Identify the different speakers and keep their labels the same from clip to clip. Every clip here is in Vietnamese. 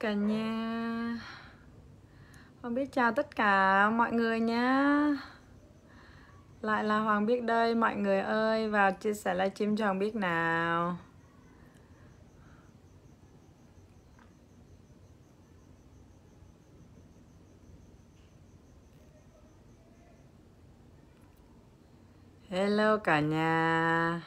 Speaker 1: cả nhà Hoàng biết chào tất cả mọi người nhé Lại là Hoàng biết đây mọi người ơi Vào chia sẻ livestream cho Hoàng biết nào Hello cả nhà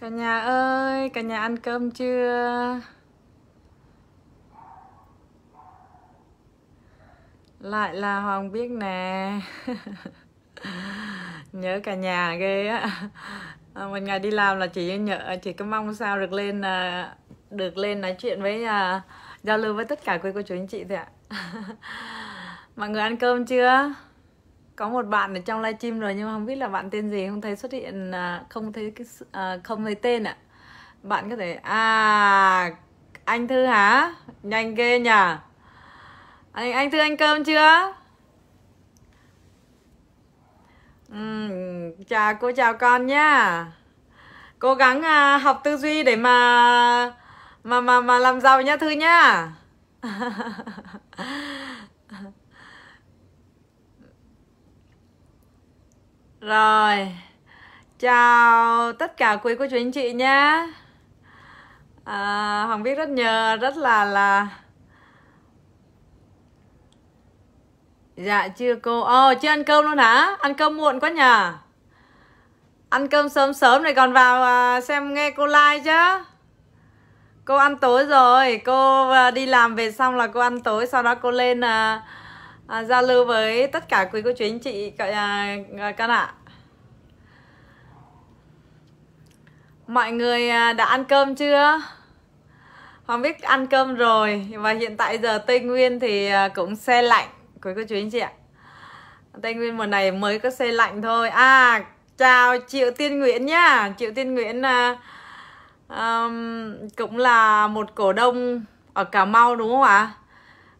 Speaker 1: Cả nhà ơi, cả nhà ăn cơm chưa? Lại là Hoàng biết nè Nhớ cả nhà ghê á à, Mình ngày đi làm là chỉ nhớ, chỉ có mong sao được lên à, được lên nói chuyện với à, giao lưu với tất cả quý cô chú anh chị thôi ạ Mọi người ăn cơm chưa? có một bạn ở trong livestream rồi nhưng mà không biết là bạn tên gì không thấy xuất hiện à, không thấy cái à, không thấy tên ạ à. bạn có thể à anh thư hả nhanh ghê nhỉ anh anh thư anh cơm chưa uhm, chào cô chào con nhá cố gắng à, học tư duy để mà mà mà mà làm giàu nhá thư nhá Rồi Chào tất cả quý cô chú anh chị nhé à, Hoàng Viết rất nhờ rất là là Dạ chưa cô Ồ chưa ăn cơm luôn hả Ăn cơm muộn quá nhờ Ăn cơm sớm sớm này còn vào à, xem nghe cô like chứ Cô ăn tối rồi Cô à, đi làm về xong là cô ăn tối Sau đó cô lên à, à, giao lưu với tất cả quý cô chú anh chị à, à Các bạn ạ Mọi người à, đã ăn cơm chưa? Hoàng biết ăn cơm rồi Và hiện tại giờ Tây Nguyên thì à, cũng xe lạnh Quý cô chú anh chị ạ Tây Nguyên mùa này mới có xe lạnh thôi À chào Triệu Tiên Nguyễn nhá. Triệu Tiên Nguyễn à, um, cũng là một cổ đông ở Cà Mau đúng không ạ?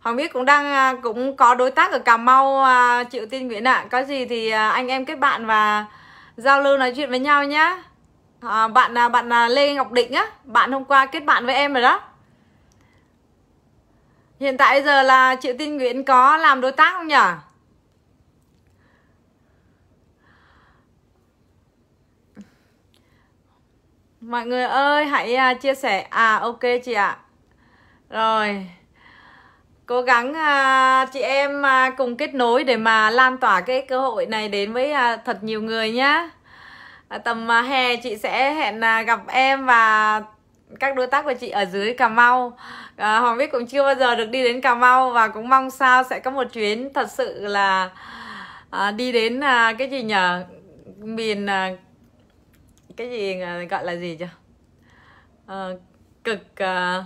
Speaker 1: Hoàng biết cũng đang à, cũng có đối tác ở Cà Mau à, Triệu Tiên Nguyễn ạ Có gì thì anh em kết bạn và giao lưu nói chuyện với nhau nhé à, bạn là bạn là Lê Ngọc Định á bạn hôm qua kết bạn với em rồi đó hiện tại giờ là chị Tin Nguyễn có làm đối tác không nhỉ mọi người ơi hãy à, chia sẻ à ok chị ạ rồi cố gắng à, chị em à, cùng kết nối để mà lan tỏa cái cơ hội này đến với à, thật nhiều người nhá À, tầm à, hè chị sẽ hẹn à, gặp em và các đối tác của chị ở dưới Cà Mau à, Hoàng Bích cũng chưa bao giờ được đi đến Cà Mau và cũng mong sao sẽ có một chuyến thật sự là à, đi đến à, cái gì nhở miền à, cái gì gọi là gì chưa à, ờ, cực à,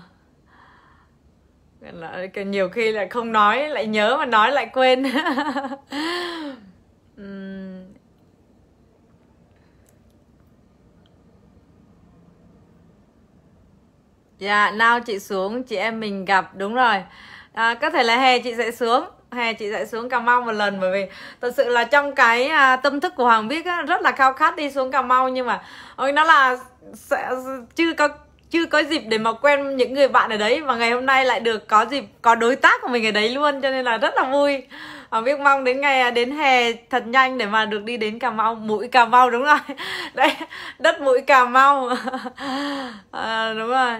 Speaker 1: là, nhiều khi lại không nói lại nhớ mà nói lại quên uhm. Dạ, yeah, nào chị xuống, chị em mình gặp đúng rồi. À, có thể là hè chị sẽ xuống, hè chị sẽ xuống Cà Mau một lần bởi vì thật sự là trong cái à, tâm thức của Hoàng biết á, rất là khao khát đi xuống Cà Mau nhưng mà ôi nó là sẽ chưa có chưa có dịp để mà quen những người bạn ở đấy và ngày hôm nay lại được có dịp có đối tác của mình ở đấy luôn cho nên là rất là vui Hoàng biết mong đến ngày à, đến hè thật nhanh để mà được đi đến Cà Mau mũi Cà Mau đúng rồi đấy đất mũi Cà Mau à, đúng rồi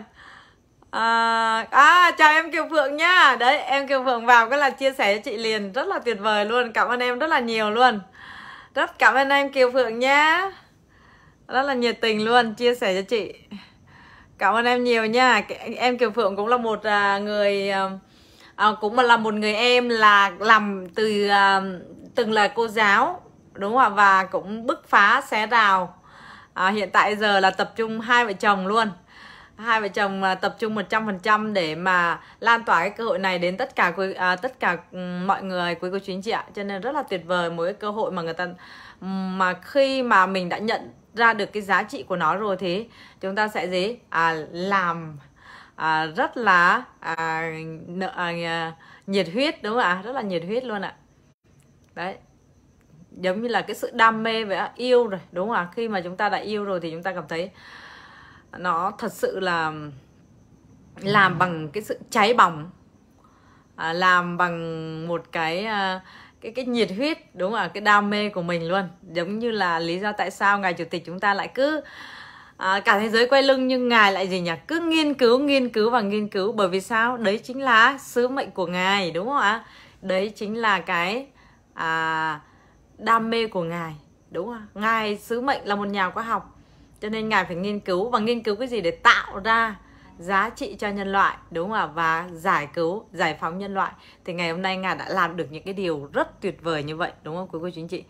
Speaker 1: à, à chào em Kiều Phượng nhá đấy em Kiều Phượng vào cái là chia sẻ cho chị liền rất là tuyệt vời luôn cảm ơn em rất là nhiều luôn rất cảm ơn em Kiều Phượng nhá rất là nhiệt tình luôn chia sẻ cho chị cảm ơn em nhiều nha em Kiều Phượng cũng là một à, người à, à cũng là một người em là làm từ à, từng là cô giáo đúng không ạ và cũng bứt phá xé rào à, hiện tại giờ là tập trung hai vợ chồng luôn hai vợ chồng à, tập trung 100% để mà lan tỏa cái cơ hội này đến tất cả quý, à, tất cả ừ, mọi người quý cô chú anh chị ạ. Cho nên rất là tuyệt vời mỗi cái cơ hội mà người ta ừ, mà khi mà mình đã nhận ra được cái giá trị của nó rồi thế chúng ta sẽ gì à, làm à, rất là à, nợ, à, nhiệt huyết đúng không ạ? Rất là nhiệt huyết luôn ạ. Đấy giống như là cái sự đam mê và yêu rồi đúng không ạ khi mà chúng ta đã yêu rồi thì chúng ta cảm thấy nó thật sự là
Speaker 2: làm ừ. bằng
Speaker 1: cái sự cháy bỏng à, làm bằng một cái à, cái cái nhiệt huyết đúng không ạ cái đam mê của mình luôn giống như là lý do tại sao ngài chủ tịch chúng ta lại cứ à, cả thế giới quay lưng nhưng ngài lại gì nhỉ cứ nghiên cứu nghiên cứu và nghiên cứu bởi vì sao đấy chính là sứ mệnh của ngài đúng không ạ đấy chính là cái à, đam mê của ngài đúng không ngài sứ mệnh là một nhà khoa học cho nên ngài phải nghiên cứu và nghiên cứu cái gì để tạo ra giá trị cho nhân loại đúng không ạ và giải cứu giải phóng nhân loại thì ngày hôm nay ngài đã làm được những cái điều rất tuyệt vời như vậy đúng không quý cô chú anh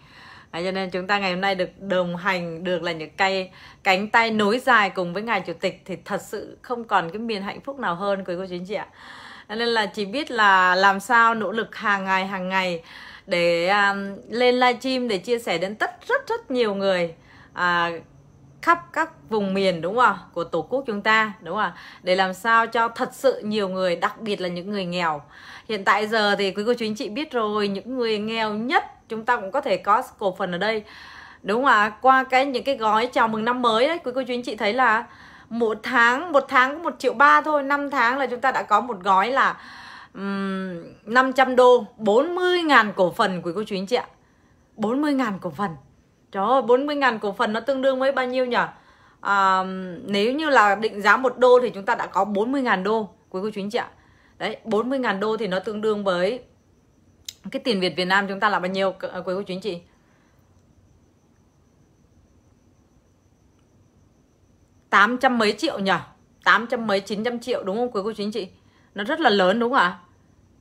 Speaker 1: à, cho nên chúng ta ngày hôm nay được đồng hành được là những cây cánh tay nối dài cùng với ngài chủ tịch thì thật sự không còn cái miền hạnh phúc nào hơn quý cô chú anh ạ nên là chỉ biết là làm sao nỗ lực hàng ngày hàng ngày để um, lên livestream để chia sẻ đến tất rất rất nhiều người à, khắp các vùng miền đúng không của tổ quốc chúng ta đúng không để làm sao cho thật sự nhiều người đặc biệt là những người nghèo hiện tại giờ thì quý cô chú anh chị biết rồi những người nghèo nhất chúng ta cũng có thể có cổ phần ở đây đúng không ạ qua cái những cái gói chào mừng năm mới đấy quý cô chú anh chị thấy là một tháng một tháng một triệu ba thôi năm tháng là chúng ta đã có một gói là um, 500 đô 40.000 cổ phần quý cô chú anh chị ạ 40.000 cổ phần Trời ơi, 40 ngàn cổ phần nó tương đương với bao nhiêu nhỉ? À, nếu như là định giá một đô thì chúng ta đã có 40 ngàn đô. Quý cô chú anh chị ạ. Đấy, 40 ngàn đô thì nó tương đương với cái tiền Việt Việt Nam chúng ta là bao nhiêu quý cô chú anh chị? tám trăm mấy triệu nhỉ? tám trăm mấy chín trăm triệu đúng không quý cô chú anh chị? Nó rất là lớn đúng không ạ?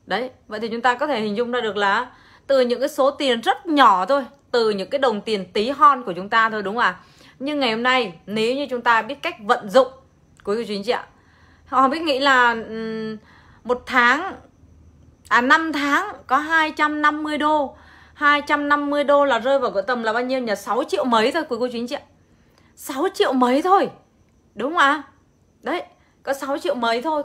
Speaker 1: Đấy, vậy thì chúng ta có thể hình dung ra được là từ những cái số tiền rất nhỏ thôi từ những cái đồng tiền tí hon của chúng ta thôi đúng không ạ? Nhưng ngày hôm nay nếu như chúng ta biết cách vận dụng quý cô chú anh chị ạ. Họ biết nghĩ là một tháng à 5 tháng có 250 đô. 250 đô là rơi vào cỡ tầm là bao nhiêu nhỉ? 6 triệu mấy thôi quý cô chú anh chị ạ. 6 triệu mấy thôi. Đúng không ạ? Đấy, có 6 triệu mấy thôi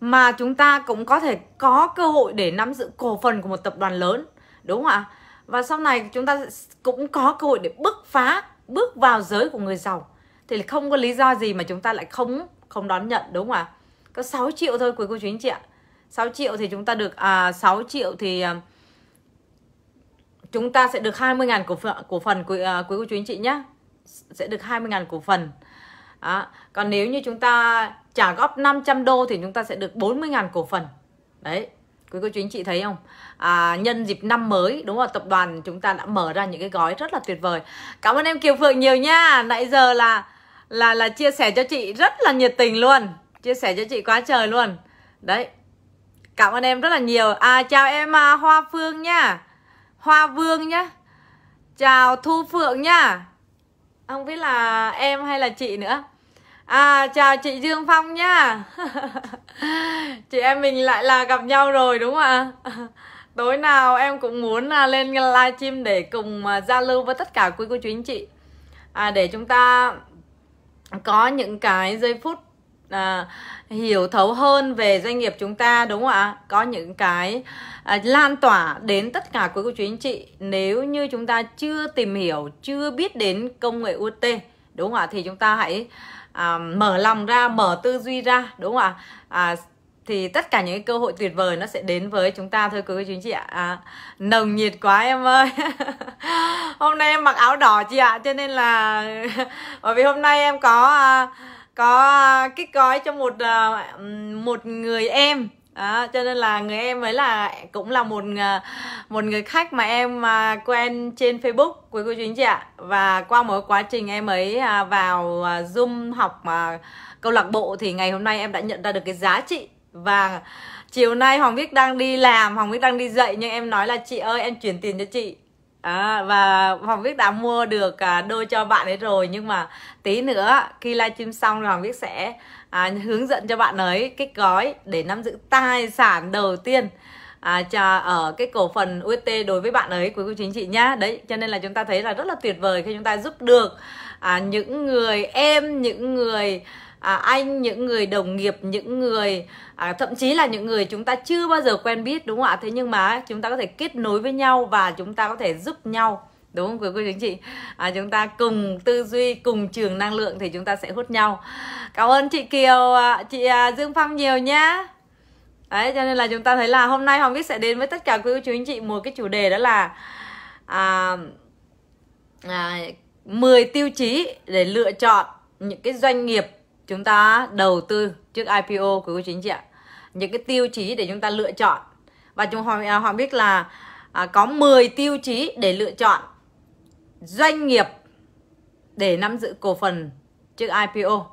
Speaker 1: mà chúng ta cũng có thể có cơ hội để nắm giữ cổ phần của một tập đoàn lớn đúng không ạ và sau này chúng ta cũng có cơ hội để bứt phá bước vào giới của người giàu thì không có lý do gì mà chúng ta lại không không đón nhận đúng không ạ có 6 triệu thôi quý cô chú anh chị ạ 6 triệu thì chúng ta được à, 6 triệu thì à, chúng ta sẽ được 20.000 cổ phần cổ phần quý, à, quý cô chú anh chị nhé sẽ được 20.000 cổ phần đó. còn nếu như chúng ta trả góp 500 đô thì chúng ta sẽ được 40.000 cổ phần đấy Quý cô chú anh chị thấy không? À, nhân dịp năm mới, đúng không tập đoàn chúng ta đã mở ra những cái gói rất là tuyệt vời. Cảm ơn em Kiều Phượng nhiều nha. Nãy giờ là là là chia sẻ cho chị rất là nhiệt tình luôn. Chia sẻ cho chị quá trời luôn. Đấy. Cảm ơn em rất là nhiều. À chào em à, Hoa Phương nha. Hoa Vương nhá. Chào Thu Phượng nha. Không biết là em hay là chị nữa. À chào chị Dương Phong nhá Chị em mình lại là gặp nhau rồi đúng không ạ Tối nào em cũng muốn à, lên livestream để cùng à, giao lưu với tất cả quý cô chú anh chị à, Để chúng ta có những cái giây phút à, hiểu thấu hơn về doanh nghiệp chúng ta đúng không ạ có những cái à, lan tỏa đến tất cả quý cô chú anh chị nếu như chúng ta chưa tìm hiểu chưa biết đến công nghệ UT đúng không ạ thì chúng ta hãy à, mở lòng ra mở tư duy ra đúng không ạ à, thì tất cả những cái cơ hội tuyệt vời nó sẽ đến với chúng ta thôi quý chính chị ạ à, nồng nhiệt quá em ơi hôm nay em mặc áo đỏ chị ạ cho nên là bởi vì hôm nay em có à, có à, kích gói cho một à, một người em đó, cho nên là người em ấy là cũng là một một người khách mà em à, quen trên Facebook quý cô chú anh chị ạ và qua mỗi quá trình em ấy à, vào à, Zoom học câu lạc bộ thì ngày hôm nay em đã nhận ra được cái giá trị và chiều nay Hoàng Viết đang đi làm Hoàng Viết đang đi dạy nhưng em nói là chị ơi em chuyển tiền cho chị À, và Hoàng Viết đã mua được đôi cho bạn ấy rồi nhưng mà tí nữa khi livestream xong Hoàng Viết sẽ à, hướng dẫn cho bạn ấy cái gói để nắm giữ tài sản đầu tiên à, trà, ở cái cổ phần UST đối với bạn ấy của cô chính trị nhá đấy cho nên là chúng ta thấy là rất là tuyệt vời khi chúng ta giúp được à, những người em những người à, anh những người đồng nghiệp những người à, thậm chí là những người chúng ta chưa bao giờ quen biết đúng không ạ thế nhưng mà chúng ta có thể kết nối với nhau và chúng ta có thể giúp nhau đúng không quý cô chú anh chị à, chúng ta cùng tư duy cùng trường năng lượng thì chúng ta sẽ hút nhau cảm ơn chị kiều à, chị à, dương phong nhiều nhá đấy cho nên là chúng ta thấy là hôm nay Hoàng bích sẽ đến với tất cả quý cô chú anh chị một cái chủ đề đó là à, à, 10 tiêu chí để lựa chọn những cái doanh nghiệp chúng ta đầu tư trước IPO quý cô chú anh chị ạ những cái tiêu chí để chúng ta lựa chọn và chúng Hoàng à, Hoàng biết là à, có 10 tiêu chí để lựa chọn doanh nghiệp để nắm giữ cổ phần trước IPO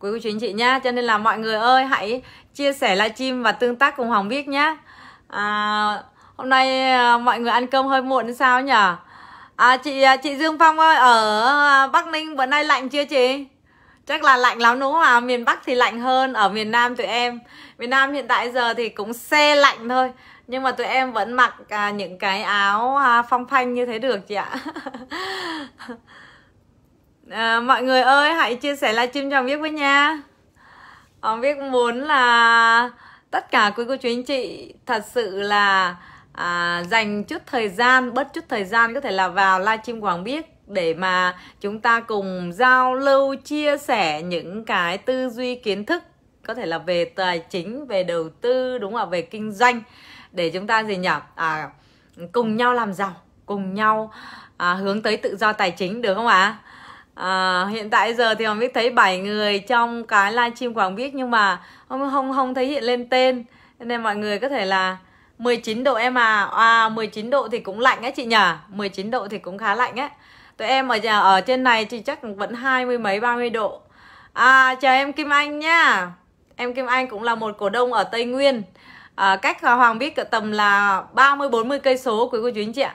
Speaker 1: quý cô chú anh chị nhá cho nên là mọi người ơi hãy chia sẻ livestream và tương tác cùng Hoàng viết nhá à, hôm nay à, mọi người ăn cơm hơi muộn sao nhỉ à, chị à, chị Dương Phong ơi ở à, Bắc Ninh bữa nay lạnh chưa chị chắc là lạnh lắm đúng không ạ à? miền Bắc thì lạnh hơn ở miền Nam tụi em miền Nam hiện tại giờ thì cũng xe lạnh thôi nhưng mà tụi em vẫn mặc à, những cái áo à, phong phanh như thế được chị ạ à, mọi người ơi hãy chia sẻ livestream cho biết với nha ông biết muốn là tất cả quý cô chú anh chị thật sự là à, dành chút thời gian bớt chút thời gian có thể là vào livestream quảng biết để mà chúng ta cùng giao lưu chia sẻ những cái tư duy kiến thức có thể là về tài chính về đầu tư đúng không ạ về kinh doanh để chúng ta gì nhỉ à, cùng nhau làm giàu cùng nhau à, hướng tới tự do tài chính được không ạ à? à, hiện tại giờ thì hồng biết thấy 7 người trong cái livestream của hồng biết nhưng mà không không không thấy hiện lên tên nên mọi người có thể là 19 độ em à à 19 độ thì cũng lạnh á chị nhỉ 19 độ thì cũng khá lạnh ấy. tụi em ở nhà ở trên này thì chắc vẫn hai mươi mấy 30 độ à chào em Kim Anh nhá em Kim Anh cũng là một cổ đông ở Tây Nguyên à, cách Hoàng biết tầm là 30 40 cây số quý cô chú anh chị ạ.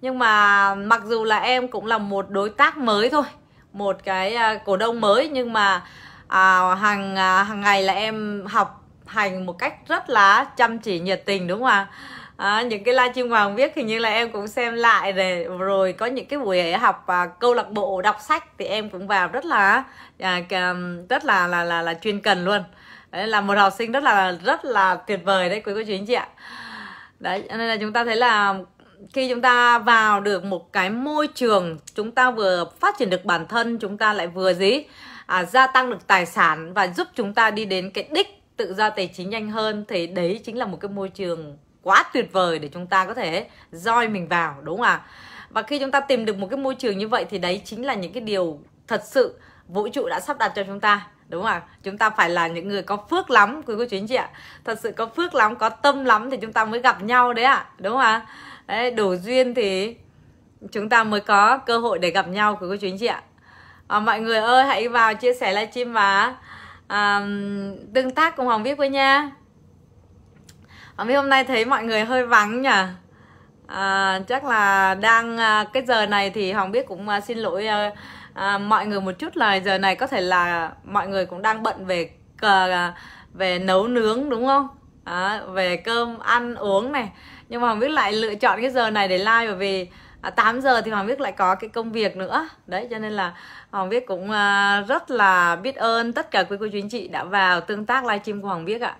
Speaker 1: Nhưng mà mặc dù là em cũng là một đối tác mới thôi, một cái à, cổ đông mới nhưng mà à, hàng à, hàng ngày là em học hành một cách rất là chăm chỉ nhiệt tình đúng không ạ? À, những cái livestream mà Hoàng viết hình như là em cũng xem lại để rồi có những cái buổi học à, câu lạc bộ đọc sách thì em cũng vào rất là à, rất là là, là, là chuyên cần luôn đấy là một học sinh rất là rất là tuyệt vời đấy quý cô chú anh chị ạ đấy nên là chúng ta thấy là khi chúng ta vào được một cái môi trường chúng ta vừa phát triển được bản thân chúng ta lại vừa gì à, gia tăng được tài sản và giúp chúng ta đi đến cái đích tự do tài chính nhanh hơn thì đấy chính là một cái môi trường quá tuyệt vời để chúng ta có thể roi mình vào đúng không ạ và khi chúng ta tìm được một cái môi trường như vậy thì đấy chính là những cái điều thật sự vũ trụ đã sắp đặt cho chúng ta đúng không ạ chúng ta phải là những người có phước lắm quý cô chú anh chị ạ thật sự có phước lắm có tâm lắm thì chúng ta mới gặp nhau đấy ạ đúng không ạ đấy đủ duyên thì chúng ta mới có cơ hội để gặp nhau quý cô chú anh chị ạ à, mọi người ơi hãy vào chia sẻ livestream và à, tương tác cùng hoàng viết với nha hồng viết hôm nay thấy mọi người hơi vắng nhỉ à, chắc là đang à, cái giờ này thì hoàng biết cũng à, xin lỗi à, à, mọi người một chút là giờ này có thể là mọi người cũng đang bận về cờ à, về nấu nướng đúng không à, về cơm ăn uống này nhưng mà hoàng biết lại lựa chọn cái giờ này để like bởi vì à, 8 giờ thì hoàng biết lại có cái công việc nữa đấy cho nên là hoàng biết cũng à, rất là biết ơn tất cả quý cô chú anh chị đã vào tương tác livestream của hoàng biết ạ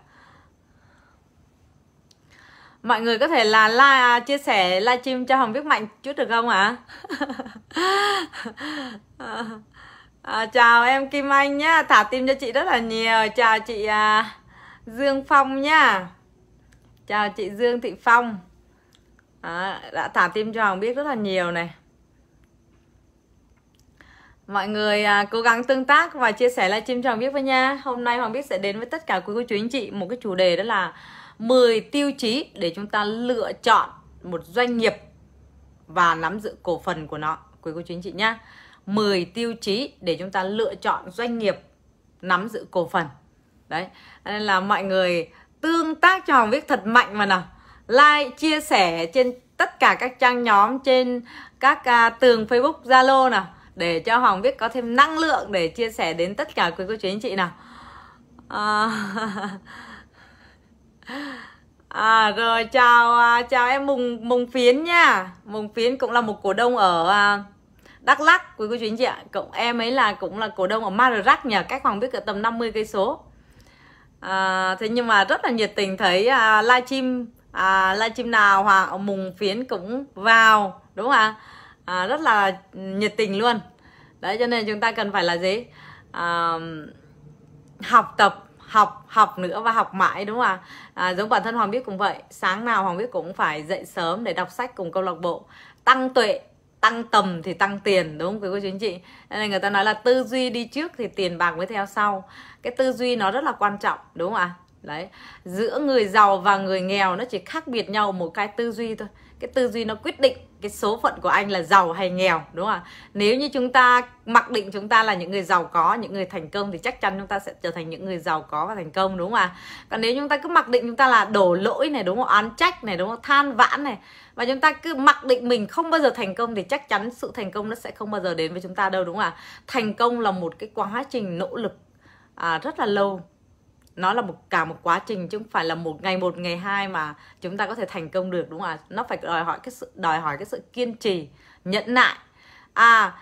Speaker 1: mọi người có thể là like, à, chia sẻ livestream cho Hồng Viết Mạnh chút được không ạ? à, à, chào em Kim Anh nhá, thả tim cho chị rất là nhiều. Chào chị à, Dương Phong nhá. Chào chị Dương Thị Phong. À, đã thả tim cho Hồng biết rất là nhiều này. Mọi người à, cố gắng tương tác và chia sẻ livestream cho Hồng biết với nha. Hôm nay hoàng biết sẽ đến với tất cả quý cô chú anh chị một cái chủ đề đó là 10 tiêu chí để chúng ta lựa chọn một doanh nghiệp và nắm giữ cổ phần của nó quý cô chú anh chị nhá 10 tiêu chí để chúng ta lựa chọn doanh nghiệp nắm giữ cổ phần đấy nên là mọi người tương tác cho Hồng Viết thật mạnh mà nào like chia sẻ trên tất cả các trang nhóm trên các à, tường Facebook Zalo nào để cho Hoàng viết có thêm năng lượng để chia sẻ đến tất cả quý cô chú anh chị nào à... À, rồi chào à, chào em Mùng Mùng Phiến nha. Mùng Phiến cũng là một cổ đông ở à, Đắk Lắk quý cô chú anh chị ạ. Cộng em ấy là cũng là cổ đông ở Madarak nhà cách Hoàng biết cỡ tầm 50 cây số. À, thế nhưng mà rất là nhiệt tình thấy à, livestream à, livestream nào hoặc Mùng Phiến cũng vào đúng không ạ? À, rất là nhiệt tình luôn. Đấy cho nên chúng ta cần phải là gì? À, học tập học học nữa và học mãi đúng không ạ à, giống bản thân hoàng biết cũng vậy sáng nào hoàng biết cũng phải dậy sớm để đọc sách cùng câu lạc bộ tăng tuệ tăng tầm thì tăng tiền đúng không quý cô chú anh chị nên người ta nói là tư duy đi trước thì tiền bạc mới theo sau cái tư duy nó rất là quan trọng đúng không ạ đấy giữa người giàu và người nghèo nó chỉ khác biệt nhau một cái tư duy thôi cái tư duy nó quyết định cái số phận của anh là giàu hay nghèo đúng không ạ nếu như chúng ta mặc định chúng ta là những người giàu có những người thành công thì chắc chắn chúng ta sẽ trở thành những người giàu có và thành công đúng không ạ còn nếu chúng ta cứ mặc định chúng ta là đổ lỗi này đúng không oán trách này đúng không than vãn này và chúng ta cứ mặc định mình không bao giờ thành công thì chắc chắn sự thành công nó sẽ không bao giờ đến với chúng ta đâu đúng không ạ thành công là một cái quá trình nỗ lực à, rất là lâu nó là một cả một quá trình chứ không phải là một ngày một ngày hai mà chúng ta có thể thành công được đúng không ạ nó phải đòi hỏi cái sự đòi hỏi cái sự kiên trì nhẫn nại à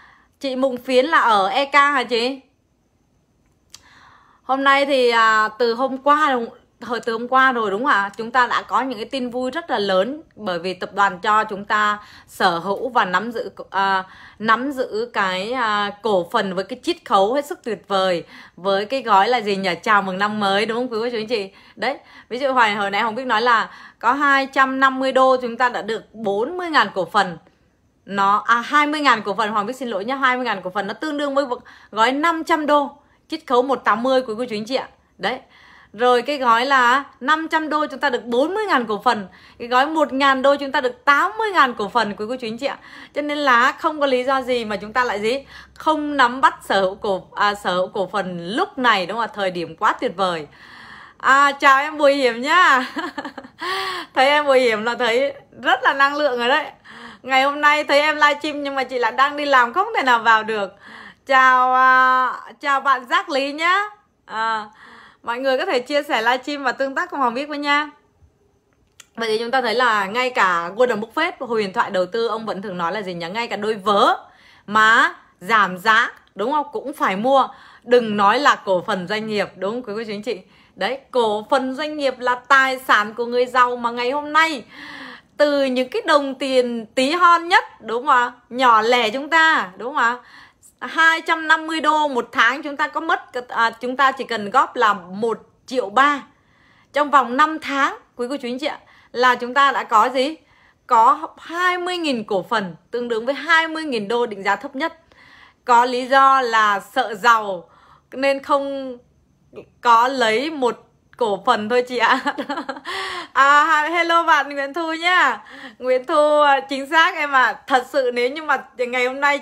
Speaker 1: chị mùng phiến là ở ek hả chị hôm nay thì à, từ hôm qua hồi từ hôm qua rồi đúng không ạ? Chúng ta đã có những cái tin vui rất là lớn bởi vì tập đoàn cho chúng ta sở hữu và nắm giữ uh, nắm giữ cái uh, cổ phần với cái chiết khấu hết sức tuyệt vời với cái gói là gì nhỉ? Chào mừng năm mới đúng không quý cô chú anh chị? Đấy, ví dụ hồi hồi nãy Hồng Bích nói là có 250 đô chúng ta đã được 40.000 cổ phần nó à 20.000 cổ phần Hoàng Bích xin lỗi nhá 20.000 cổ phần nó tương đương với gói 500 đô chiết khấu 180 quý cô chú anh chị ạ đấy rồi cái gói là 500 đô chúng ta được 40.000 cổ phần Cái gói 1.000 đô chúng ta được 80.000 cổ phần quý cô chú anh chị ạ Cho nên là không có lý do gì mà chúng ta lại gì Không nắm bắt sở hữu cổ, à, sở hữu cổ phần lúc này đúng không ạ Thời điểm quá tuyệt vời À, chào em Bùi Hiểm nhá Thấy em Bùi Hiểm là thấy rất là năng lượng rồi đấy Ngày hôm nay thấy em livestream nhưng mà chị lại đang đi làm không thể nào vào được Chào uh, chào bạn Giác Lý nhá à, mọi người có thể chia sẻ livestream và tương tác cùng hoàng Viết với nha Vậy thì chúng ta thấy là ngay cả Golden Buffett hồi huyền thoại đầu tư ông vẫn thường nói là gì nhỉ? Ngay cả đôi vớ mà giảm giá đúng không? Cũng phải mua. Đừng nói là cổ phần doanh nghiệp đúng không quý cô chú anh chị? Đấy, cổ phần doanh nghiệp là tài sản của người giàu mà ngày hôm nay từ những cái đồng tiền tí hon nhất đúng không ạ? Nhỏ lẻ chúng ta đúng không ạ? 250 đô một tháng chúng ta có mất à, chúng ta chỉ cần góp là 1 triệu ba trong vòng 5 tháng quý cô chú anh chị ạ là chúng ta đã có gì có 20.000 cổ phần tương đương với 20.000 đô định giá thấp nhất có lý do là sợ giàu nên không có lấy một cổ phần thôi chị ạ à, hello bạn Nguyễn Thu nhá Nguyễn Thu à, chính xác em ạ à. thật sự nếu như mà ngày hôm nay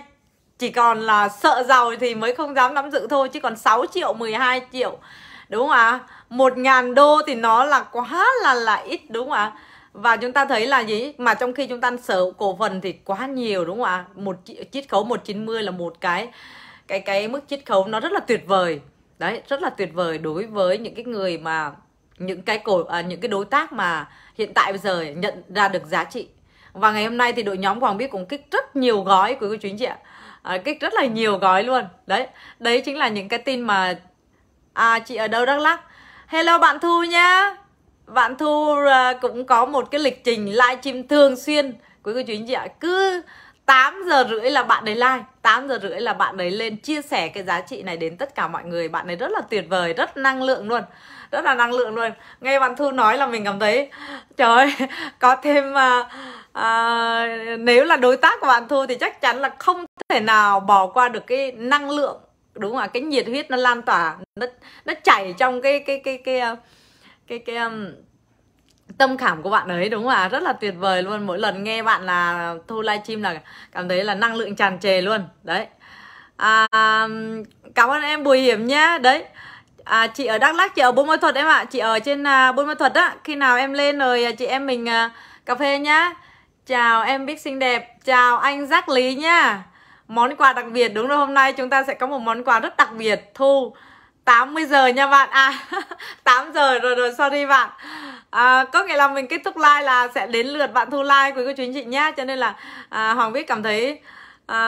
Speaker 1: chỉ còn là sợ giàu thì mới không dám nắm giữ thôi chứ còn 6 triệu 12 triệu đúng không ạ một ngàn đô thì nó là quá là là ít đúng không ạ và chúng ta thấy là gì mà trong khi chúng ta sở cổ phần thì quá nhiều đúng không ạ một chiết khấu 190 là một cái cái cái mức chiết khấu nó rất là tuyệt vời đấy rất là tuyệt vời đối với những cái người mà những cái cổ à, những cái đối tác mà hiện tại bây giờ nhận ra được giá trị và ngày hôm nay thì đội nhóm Hoàng Biết cũng kích rất nhiều gói quý cô chú anh chị ạ Ờ, kích rất là nhiều ừ. gói luôn đấy đấy chính là những cái tin mà à chị ở đâu đắk lắc hello bạn thu nhá bạn thu ờ, cũng có một cái lịch trình livestream thường xuyên quý cô chú anh chị ạ cứ 8 giờ rưỡi là bạn đấy like 8 giờ rưỡi là bạn đấy lên chia sẻ cái giá trị này đến tất cả mọi người bạn ấy rất là tuyệt vời rất năng lượng luôn rất là năng lượng luôn nghe bạn thu nói là mình cảm thấy trời ơi, có thêm à, à, nếu là đối tác của bạn thu thì chắc chắn là không thể nào bỏ qua được cái năng lượng đúng không ạ cái nhiệt huyết nó lan tỏa nó nó chảy trong cái cái cái cái ờ, cái cái, cái um, tâm cảm của bạn ấy đúng không ạ rất là tuyệt vời luôn mỗi lần nghe bạn là thu livestream là cảm thấy là năng lượng tràn trề luôn đấy à, cảm ơn em bùi hiểm nhé đấy à, chị ở đắk lắc chị ở buôn ma thuật em ạ chị ở trên à, buôn ma thuật á khi nào em lên rồi à, chị em mình uh, cà phê nhá chào em bích xinh đẹp chào anh giác lý nhá món quà đặc biệt đúng rồi hôm nay chúng ta sẽ có một món quà rất đặc biệt thu 80 giờ nha bạn à 8 giờ rồi rồi sorry bạn à, có nghĩa là mình kết thúc like là sẽ đến lượt bạn thu like quý cô chú anh chị nhá cho nên là à, Hoàng biết cảm thấy à,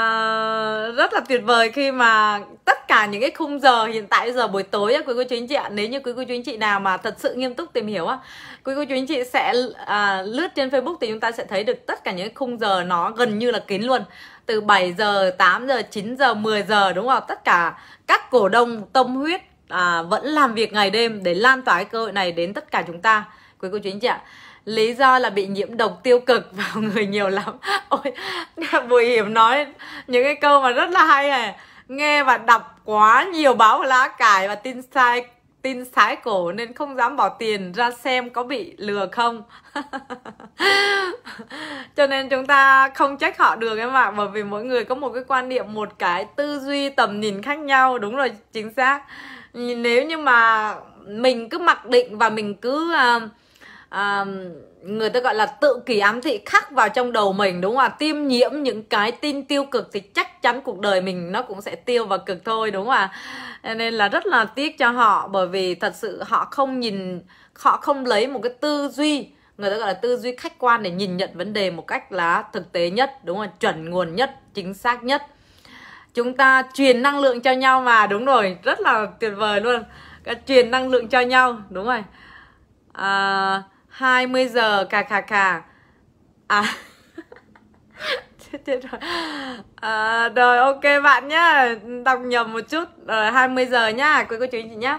Speaker 1: rất là tuyệt vời khi mà tất cả những cái khung giờ hiện tại giờ buổi tối á, quý cô chú anh chị ạ nếu như quý cô chú anh chị nào mà thật sự nghiêm túc tìm hiểu á quý cô chú anh chị sẽ à, lướt trên facebook thì chúng ta sẽ thấy được tất cả những khung giờ nó gần như là kín luôn từ 7 giờ 8 giờ 9 giờ 10 giờ đúng không tất cả các cổ đông tâm huyết à, vẫn làm việc ngày đêm để lan tỏa cái cơ hội này đến tất cả chúng ta quý cô chú anh chị ạ lý do là bị nhiễm độc tiêu cực vào người nhiều lắm ôi bùi hiểm nói những cái câu mà rất là hay này nghe và đọc quá nhiều báo lá cải và tin sai tin sái cổ nên không dám bỏ tiền ra xem có bị lừa không cho nên chúng ta không trách họ được em ạ bởi vì mỗi người có một cái quan niệm một cái tư duy tầm nhìn khác nhau đúng rồi chính xác nếu như mà mình cứ mặc định và mình cứ uh, người ta gọi là tự kỷ ám thị khắc vào trong đầu mình đúng không ạ tiêm nhiễm những cái tin tiêu cực thì chắc chắn cuộc đời mình nó cũng sẽ tiêu và cực thôi đúng không ạ nên là rất là tiếc cho họ bởi vì thật sự họ không nhìn họ không lấy một cái tư duy người ta gọi là tư duy khách quan để nhìn nhận vấn đề một cách là thực tế nhất đúng không chuẩn nguồn nhất chính xác nhất chúng ta truyền năng lượng cho nhau mà đúng rồi rất là tuyệt vời luôn cái truyền năng lượng cho nhau đúng rồi à, 20 giờ cà cà cà à chết rồi à, rồi ok bạn nhá đọc nhầm một chút rồi 20 giờ nhá quý cô chú anh chị nhá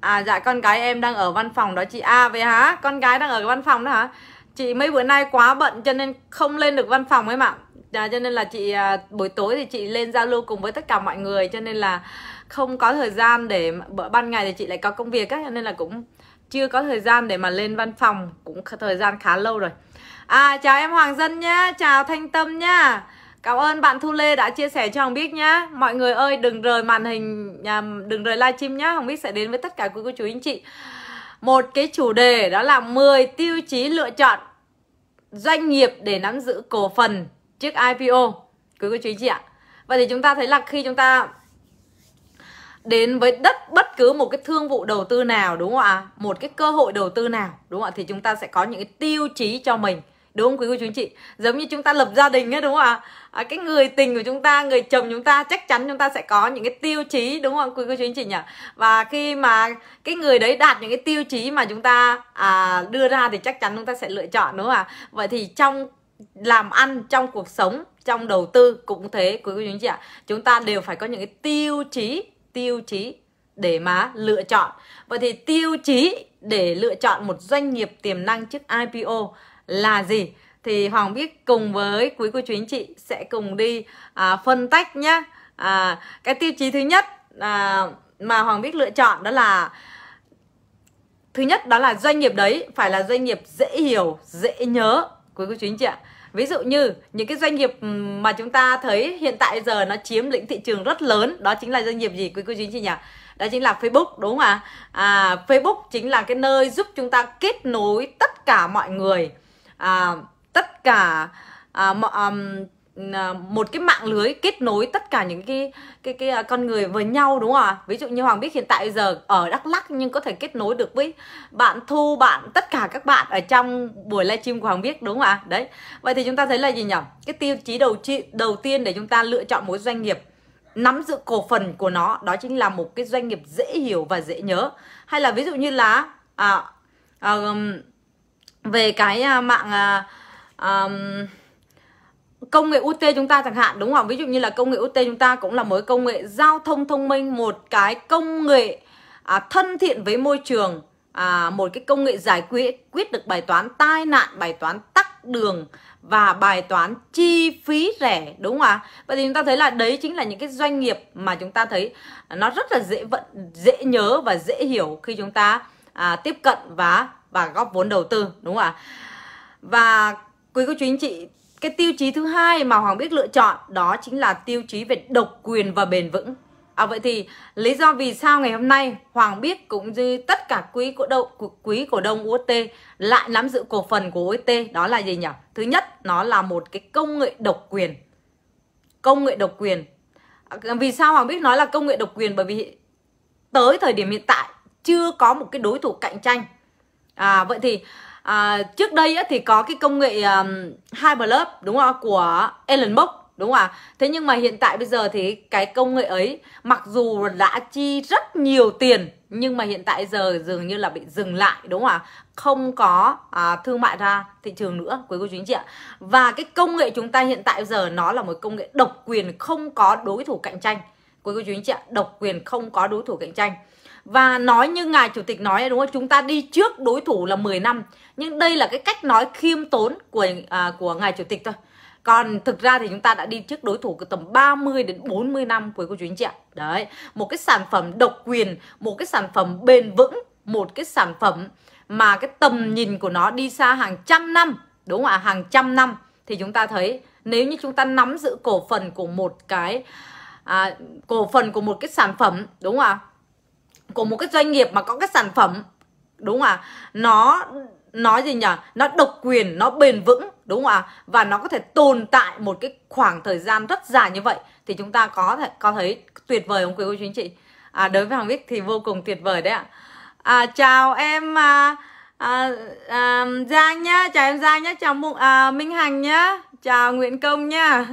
Speaker 1: à dạ con gái em đang ở văn phòng đó chị a à, vậy hả con gái đang ở văn phòng đó hả chị mấy bữa nay quá bận cho nên không lên được văn phòng ấy mà à, cho nên là chị à, buổi tối thì chị lên giao lưu cùng với tất cả mọi người cho nên là không có thời gian để bữa ban ngày thì chị lại có công việc á nên là cũng chưa có thời gian để mà lên văn phòng cũng thời gian khá lâu rồi à chào em hoàng dân nhá chào thanh tâm nhá Cảm ơn bạn Thu Lê đã chia sẻ cho Hồng Bích nhá. Mọi người ơi đừng rời màn hình à, đừng rời livestream nhá. Hồng Bích sẽ đến với tất cả quý cô chú anh chị. Một cái chủ đề đó là 10 tiêu chí lựa chọn doanh nghiệp để nắm giữ cổ phần trước IPO. Quý cô chú anh chị ạ. Vậy thì chúng ta thấy là khi chúng ta đến với đất bất cứ một cái thương vụ đầu tư nào đúng không ạ một cái cơ hội đầu tư nào đúng không ạ thì chúng ta sẽ có những cái tiêu chí cho mình đúng không quý cô chú anh chị giống như chúng ta lập gia đình ấy đúng không ạ à, cái người tình của chúng ta người chồng chúng ta chắc chắn chúng ta sẽ có những cái tiêu chí đúng không quý cô chú anh chị nhỉ và khi mà cái người đấy đạt những cái tiêu chí mà chúng ta à, đưa ra thì chắc chắn chúng ta sẽ lựa chọn đúng không ạ vậy thì trong làm ăn trong cuộc sống trong đầu tư cũng thế quý cô chú anh chị ạ chúng ta đều phải có những cái tiêu chí tiêu chí để mà lựa chọn. Vậy thì tiêu chí để lựa chọn một doanh nghiệp tiềm năng trước IPO là gì? Thì Hoàng biết cùng với quý cô chú anh chị sẽ cùng đi à, phân tách nhé. À, cái tiêu chí thứ nhất à, mà Hoàng biết lựa chọn đó là thứ nhất đó là doanh nghiệp đấy phải là doanh nghiệp dễ hiểu, dễ nhớ quý cô chú anh chị ạ ví dụ như những cái doanh nghiệp mà chúng ta thấy hiện tại giờ nó chiếm lĩnh thị trường rất lớn đó chính là doanh nghiệp gì quý cô chú anh chị nhỉ đó chính là Facebook đúng không ạ à, Facebook chính là cái nơi giúp chúng ta kết nối tất cả mọi người à, tất cả à, um, một cái mạng lưới kết nối tất cả những cái cái cái à, con người với nhau đúng không ạ? Ví dụ như Hoàng biết hiện tại giờ ở Đắk lắc nhưng có thể kết nối được với bạn Thu, bạn tất cả các bạn ở trong buổi livestream của Hoàng biết đúng không ạ? Đấy. Vậy thì chúng ta thấy là gì nhỉ? Cái tiêu chí đầu chi, đầu tiên để chúng ta lựa chọn một doanh nghiệp nắm giữ cổ phần của nó đó chính là một cái doanh nghiệp dễ hiểu và dễ nhớ. Hay là ví dụ như là à, à về cái à, mạng à, à công nghệ UT chúng ta chẳng hạn đúng không? Ví dụ như là công nghệ UT chúng ta cũng là mới công nghệ giao thông thông minh, một cái công nghệ à, thân thiện với môi trường, à, một cái công nghệ giải quyết quyết được bài toán tai nạn, bài toán tắc đường và bài toán chi phí rẻ đúng không ạ? Vậy thì chúng ta thấy là đấy chính là những cái doanh nghiệp mà chúng ta thấy nó rất là dễ vận dễ nhớ và dễ hiểu khi chúng ta à, tiếp cận và và góp vốn đầu tư đúng không ạ? Và quý cô chú anh chị cái tiêu chí thứ hai mà Hoàng biết lựa chọn đó chính là tiêu chí về độc quyền và bền vững. À, vậy thì lý do vì sao ngày hôm nay Hoàng Biết cũng như tất cả quý cổ đông quý cổ đông UST lại nắm giữ cổ phần của UST đó là gì nhỉ? Thứ nhất, nó là một cái công nghệ độc quyền. Công nghệ độc quyền. À, vì sao Hoàng Biết nói là công nghệ độc quyền bởi vì tới thời điểm hiện tại chưa có một cái đối thủ cạnh tranh. À vậy thì à, trước đây á, thì có cái công nghệ um, Hyperloop đúng không của Elon Musk đúng không ạ thế nhưng mà hiện tại bây giờ thì cái công nghệ ấy mặc dù đã chi rất nhiều tiền nhưng mà hiện tại giờ dường như là bị dừng lại đúng không ạ không có à, thương mại ra thị trường nữa quý cô chú anh chị ạ và cái công nghệ chúng ta hiện tại giờ nó là một công nghệ độc quyền không có đối thủ cạnh tranh quý cô chú anh chị ạ độc quyền không có đối thủ cạnh tranh và nói như ngài chủ tịch nói đúng không chúng ta đi trước đối thủ là 10 năm nhưng đây là cái cách nói khiêm tốn của à, của ngài chủ tịch thôi còn thực ra thì chúng ta đã đi trước đối thủ từ tầm 30 đến 40 năm quý cô chú anh chị ạ đấy một cái sản phẩm độc quyền một cái sản phẩm bền vững một cái sản phẩm mà cái tầm nhìn của nó đi xa hàng trăm năm đúng không ạ hàng trăm năm thì chúng ta thấy nếu như chúng ta nắm giữ cổ phần của một cái à, cổ phần của một cái sản phẩm đúng không ạ của một cái doanh nghiệp mà có cái sản phẩm đúng không ạ nó nói gì nhỉ nó độc quyền nó bền vững đúng không ạ và nó có thể tồn tại một cái khoảng thời gian rất dài như vậy thì chúng ta có thể có thấy tuyệt vời không quý cô chú anh chị à, đối với hoàng bích thì vô cùng tuyệt vời đấy ạ à, chào em à, à, à, giang nhá chào em giang nhá chào Mụ, à, minh hằng nhá chào nguyễn công nhá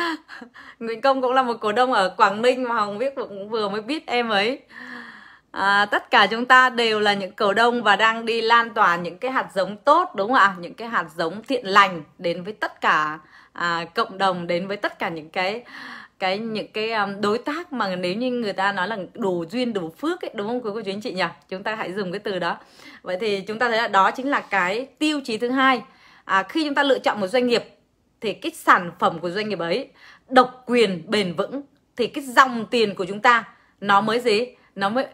Speaker 1: nguyễn công cũng là một cổ đông ở quảng ninh mà hoàng biết cũng vừa mới biết em ấy à, tất cả chúng ta đều là những cổ đông và đang đi lan tỏa những cái hạt giống tốt đúng không ạ những cái hạt giống thiện lành đến với tất cả à, cộng đồng đến với tất cả những cái cái những cái um, đối tác mà nếu như người ta nói là đủ duyên đủ phước ấy, đúng không quý cô chú anh chị nhỉ chúng ta hãy dùng cái từ đó vậy thì chúng ta thấy là đó chính là cái tiêu chí thứ hai à, khi chúng ta lựa chọn một doanh nghiệp thì cái sản phẩm của doanh nghiệp ấy độc quyền bền vững thì cái dòng tiền của chúng ta nó mới gì nó mới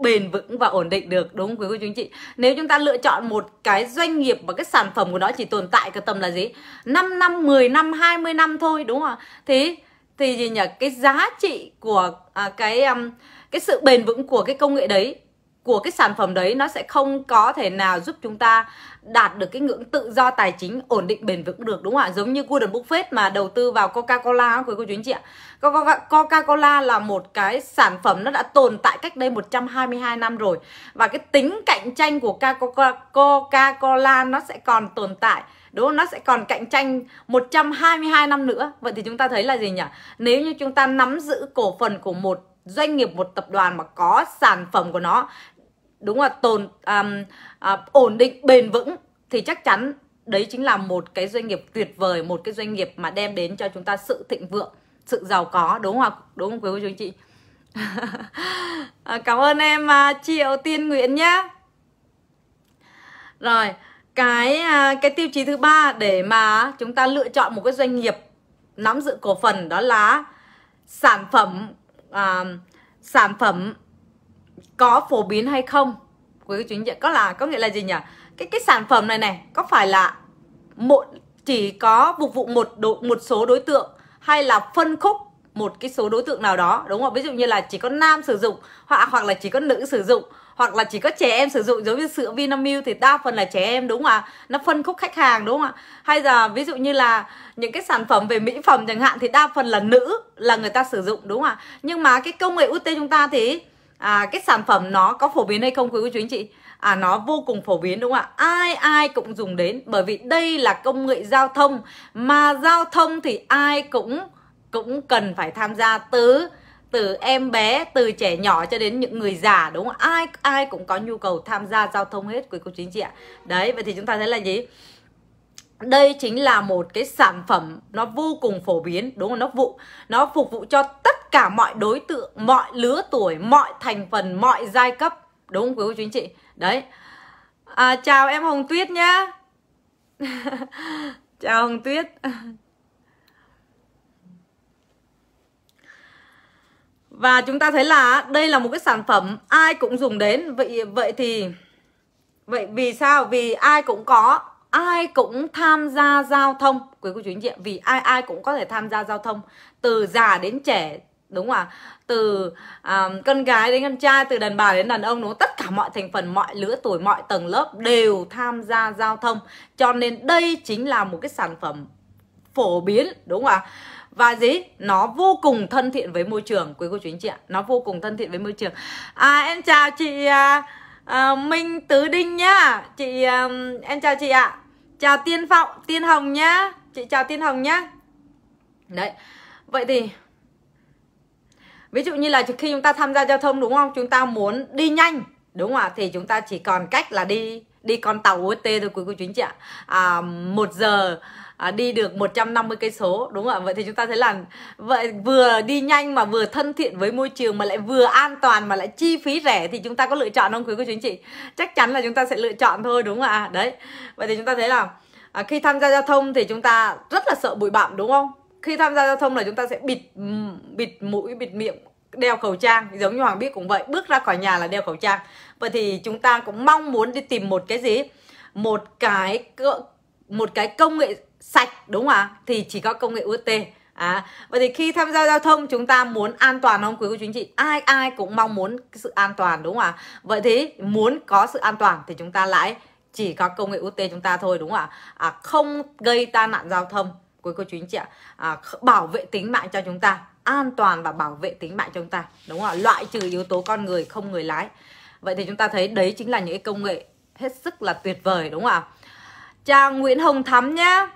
Speaker 1: bền vững và ổn định được đúng không quý cô chú anh chị nếu chúng ta lựa chọn một cái doanh nghiệp và cái sản phẩm của nó chỉ tồn tại cái tầm là gì 5 năm 10 năm 20 năm thôi đúng không ạ thế thì gì nhỉ cái giá trị của à, cái um, cái sự bền vững của cái công nghệ đấy của cái sản phẩm đấy nó sẽ không có thể nào giúp chúng ta đạt được cái ngưỡng tự do tài chính ổn định bền vững được đúng không ạ? Giống như Warren Buffett mà đầu tư vào Coca-Cola quý cô chú anh chị ạ. Coca-Cola là một cái sản phẩm nó đã tồn tại cách đây 122 năm rồi và cái tính cạnh tranh của Coca-Cola nó sẽ còn tồn tại đúng không? Nó sẽ còn cạnh tranh 122 năm nữa. Vậy thì chúng ta thấy là gì nhỉ? Nếu như chúng ta nắm giữ cổ phần của một doanh nghiệp một tập đoàn mà có sản phẩm của nó đúng là tồn um, uh, ổn định bền vững thì chắc chắn đấy chính là một cái doanh nghiệp tuyệt vời một cái doanh nghiệp mà đem đến cho chúng ta sự thịnh vượng sự giàu có đúng không đúng không quý cô chú anh chị à, cảm ơn em à, triệu tiên nguyễn nhé rồi cái cái tiêu chí thứ ba để mà chúng ta lựa chọn một cái doanh nghiệp nắm giữ cổ phần đó là sản phẩm uh, sản phẩm có phổ biến hay không quý chủ nhận có là có nghĩa là gì nhỉ cái cái sản phẩm này này có phải là một chỉ có phục vụ một độ một số đối tượng hay là phân khúc một cái số đối tượng nào đó đúng không ví dụ như là chỉ có nam sử dụng hoặc hoặc là chỉ có nữ sử dụng hoặc là chỉ có trẻ em sử dụng giống như sữa Vinamilk thì đa phần là trẻ em đúng không ạ? Nó phân khúc khách hàng đúng không ạ? Hay là ví dụ như là những cái sản phẩm về mỹ phẩm chẳng hạn thì đa phần là nữ là người ta sử dụng đúng không ạ? Nhưng mà cái công nghệ UT chúng ta thì à, cái sản phẩm nó có phổ biến hay không quý cô chú anh chị à nó vô cùng phổ biến đúng không ạ ai ai cũng dùng đến bởi vì đây là công nghệ giao thông mà giao thông thì ai cũng cũng cần phải tham gia từ từ em bé từ trẻ nhỏ cho đến những người già đúng không ai ai cũng có nhu cầu tham gia giao thông hết quý cô chú anh chị ạ đấy vậy thì chúng ta thấy là gì đây chính là một cái sản phẩm nó vô cùng phổ biến đúng không nó vụ nó phục vụ cho tất cả mọi đối tượng mọi lứa tuổi mọi thành phần mọi giai cấp đúng không quý cô chú anh chị đấy à, chào em hồng tuyết nhá chào hồng tuyết và chúng ta thấy là đây là một cái sản phẩm ai cũng dùng đến vậy vậy thì vậy vì sao vì ai cũng có ai cũng tham gia giao thông quý cô chú anh chị vì ai ai cũng có thể tham gia giao thông từ già đến trẻ đúng không ạ từ à, con gái đến con trai từ đàn bà đến đàn ông đúng không? tất cả mọi thành phần mọi lứa tuổi mọi tầng lớp đều tham gia giao thông cho nên đây chính là một cái sản phẩm phổ biến đúng không ạ và gì nó vô cùng thân thiện với môi trường quý cô chú anh chị ạ nó vô cùng thân thiện với môi trường à em chào chị à, à, minh tứ đinh nhá chị à, em chào chị ạ chào tiên phong tiên hồng nhá chị chào tiên hồng nhá đấy vậy thì ví dụ như là khi chúng ta tham gia giao thông đúng không chúng ta muốn đi nhanh đúng không ạ thì chúng ta chỉ còn cách là đi đi con tàu OT thôi quý cô chú anh chị ạ à, một giờ à, đi được 150 cây số đúng không ạ vậy thì chúng ta thấy là vậy vừa đi nhanh mà vừa thân thiện với môi trường mà lại vừa an toàn mà lại chi phí rẻ thì chúng ta có lựa chọn không quý cô chú anh chị chắc chắn là chúng ta sẽ lựa chọn thôi đúng không ạ đấy vậy thì chúng ta thấy là à, khi tham gia giao thông thì chúng ta rất là sợ bụi bặm đúng không khi tham gia giao thông là chúng ta sẽ bịt bịt mũi bịt miệng đeo khẩu trang giống như hoàng biết cũng vậy bước ra khỏi nhà là đeo khẩu trang vậy thì chúng ta cũng mong muốn đi tìm một cái gì một cái một cái công nghệ sạch đúng không ạ thì chỉ có công nghệ ut À, vậy thì khi tham gia giao thông chúng ta muốn an toàn không quý cô chú anh chị? Ai ai cũng mong muốn sự an toàn đúng không ạ? Vậy thì muốn có sự an toàn thì chúng ta lại chỉ có công nghệ UT chúng ta thôi đúng không ạ? À, không gây tai nạn giao thông quý cô chú anh chị ạ. À, bảo vệ tính mạng cho chúng ta, an toàn và bảo vệ tính mạng cho chúng ta đúng không ạ? Loại trừ yếu tố con người không người lái. Vậy thì chúng ta thấy đấy chính là những công nghệ hết sức là tuyệt vời đúng không ạ? chào Nguyễn Hồng Thắm nhé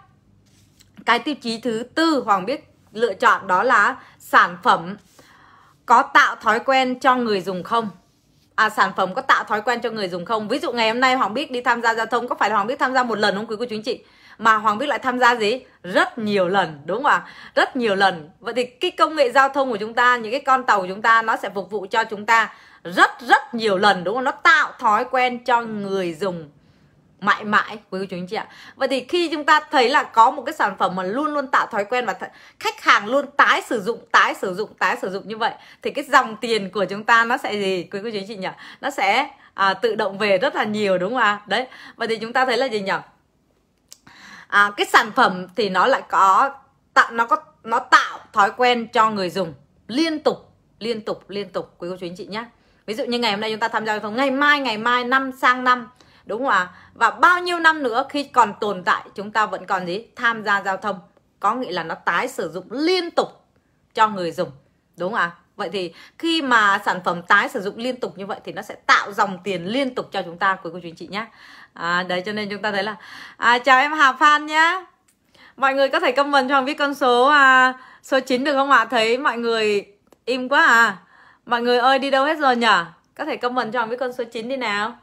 Speaker 1: cái tiêu chí thứ tư Hoàng biết lựa chọn đó là sản phẩm có tạo thói quen cho người dùng không? À, sản phẩm có tạo thói quen cho người dùng không? Ví dụ ngày hôm nay Hoàng biết đi tham gia giao thông, có phải là Hoàng biết tham gia một lần không quý cô chú anh chị? Mà Hoàng biết lại tham gia gì? Rất nhiều lần, đúng không ạ? Rất nhiều lần. Vậy thì cái công nghệ giao thông của chúng ta, những cái con tàu của chúng ta nó sẽ phục vụ cho chúng ta rất rất nhiều lần đúng không? Nó tạo thói quen cho người dùng mãi mãi với quý anh chị ạ vậy thì khi chúng ta thấy là có một cái sản phẩm mà luôn luôn tạo thói quen và th- khách hàng luôn tái sử dụng tái sử dụng tái sử dụng như vậy thì cái dòng tiền của chúng ta nó sẽ gì quý quý anh chị nhỉ nó sẽ à, tự động về rất là nhiều đúng không ạ đấy vậy thì chúng ta thấy là gì nhỉ à, cái sản phẩm thì nó lại có tạo nó có nó tạo thói quen cho người dùng liên tục liên tục liên tục quý cô chú anh chị nhé ví dụ như ngày hôm nay chúng ta tham gia giao thông ngày mai ngày mai năm sang năm đúng không ạ và bao nhiêu năm nữa khi còn tồn tại chúng ta vẫn còn gì tham gia giao thông có nghĩa là nó tái sử dụng liên tục cho người dùng đúng không ạ vậy thì khi mà sản phẩm tái sử dụng liên tục như vậy thì nó sẽ tạo dòng tiền liên tục cho chúng ta quý cô chú anh chị nhé à, đấy cho nên chúng ta thấy là à, chào em Hà Phan nhé mọi người có thể comment cho Hằng biết con số à, số 9 được không ạ à? thấy mọi người im quá à mọi người ơi đi đâu hết rồi nhở có thể comment cho Hằng biết con số 9 đi nào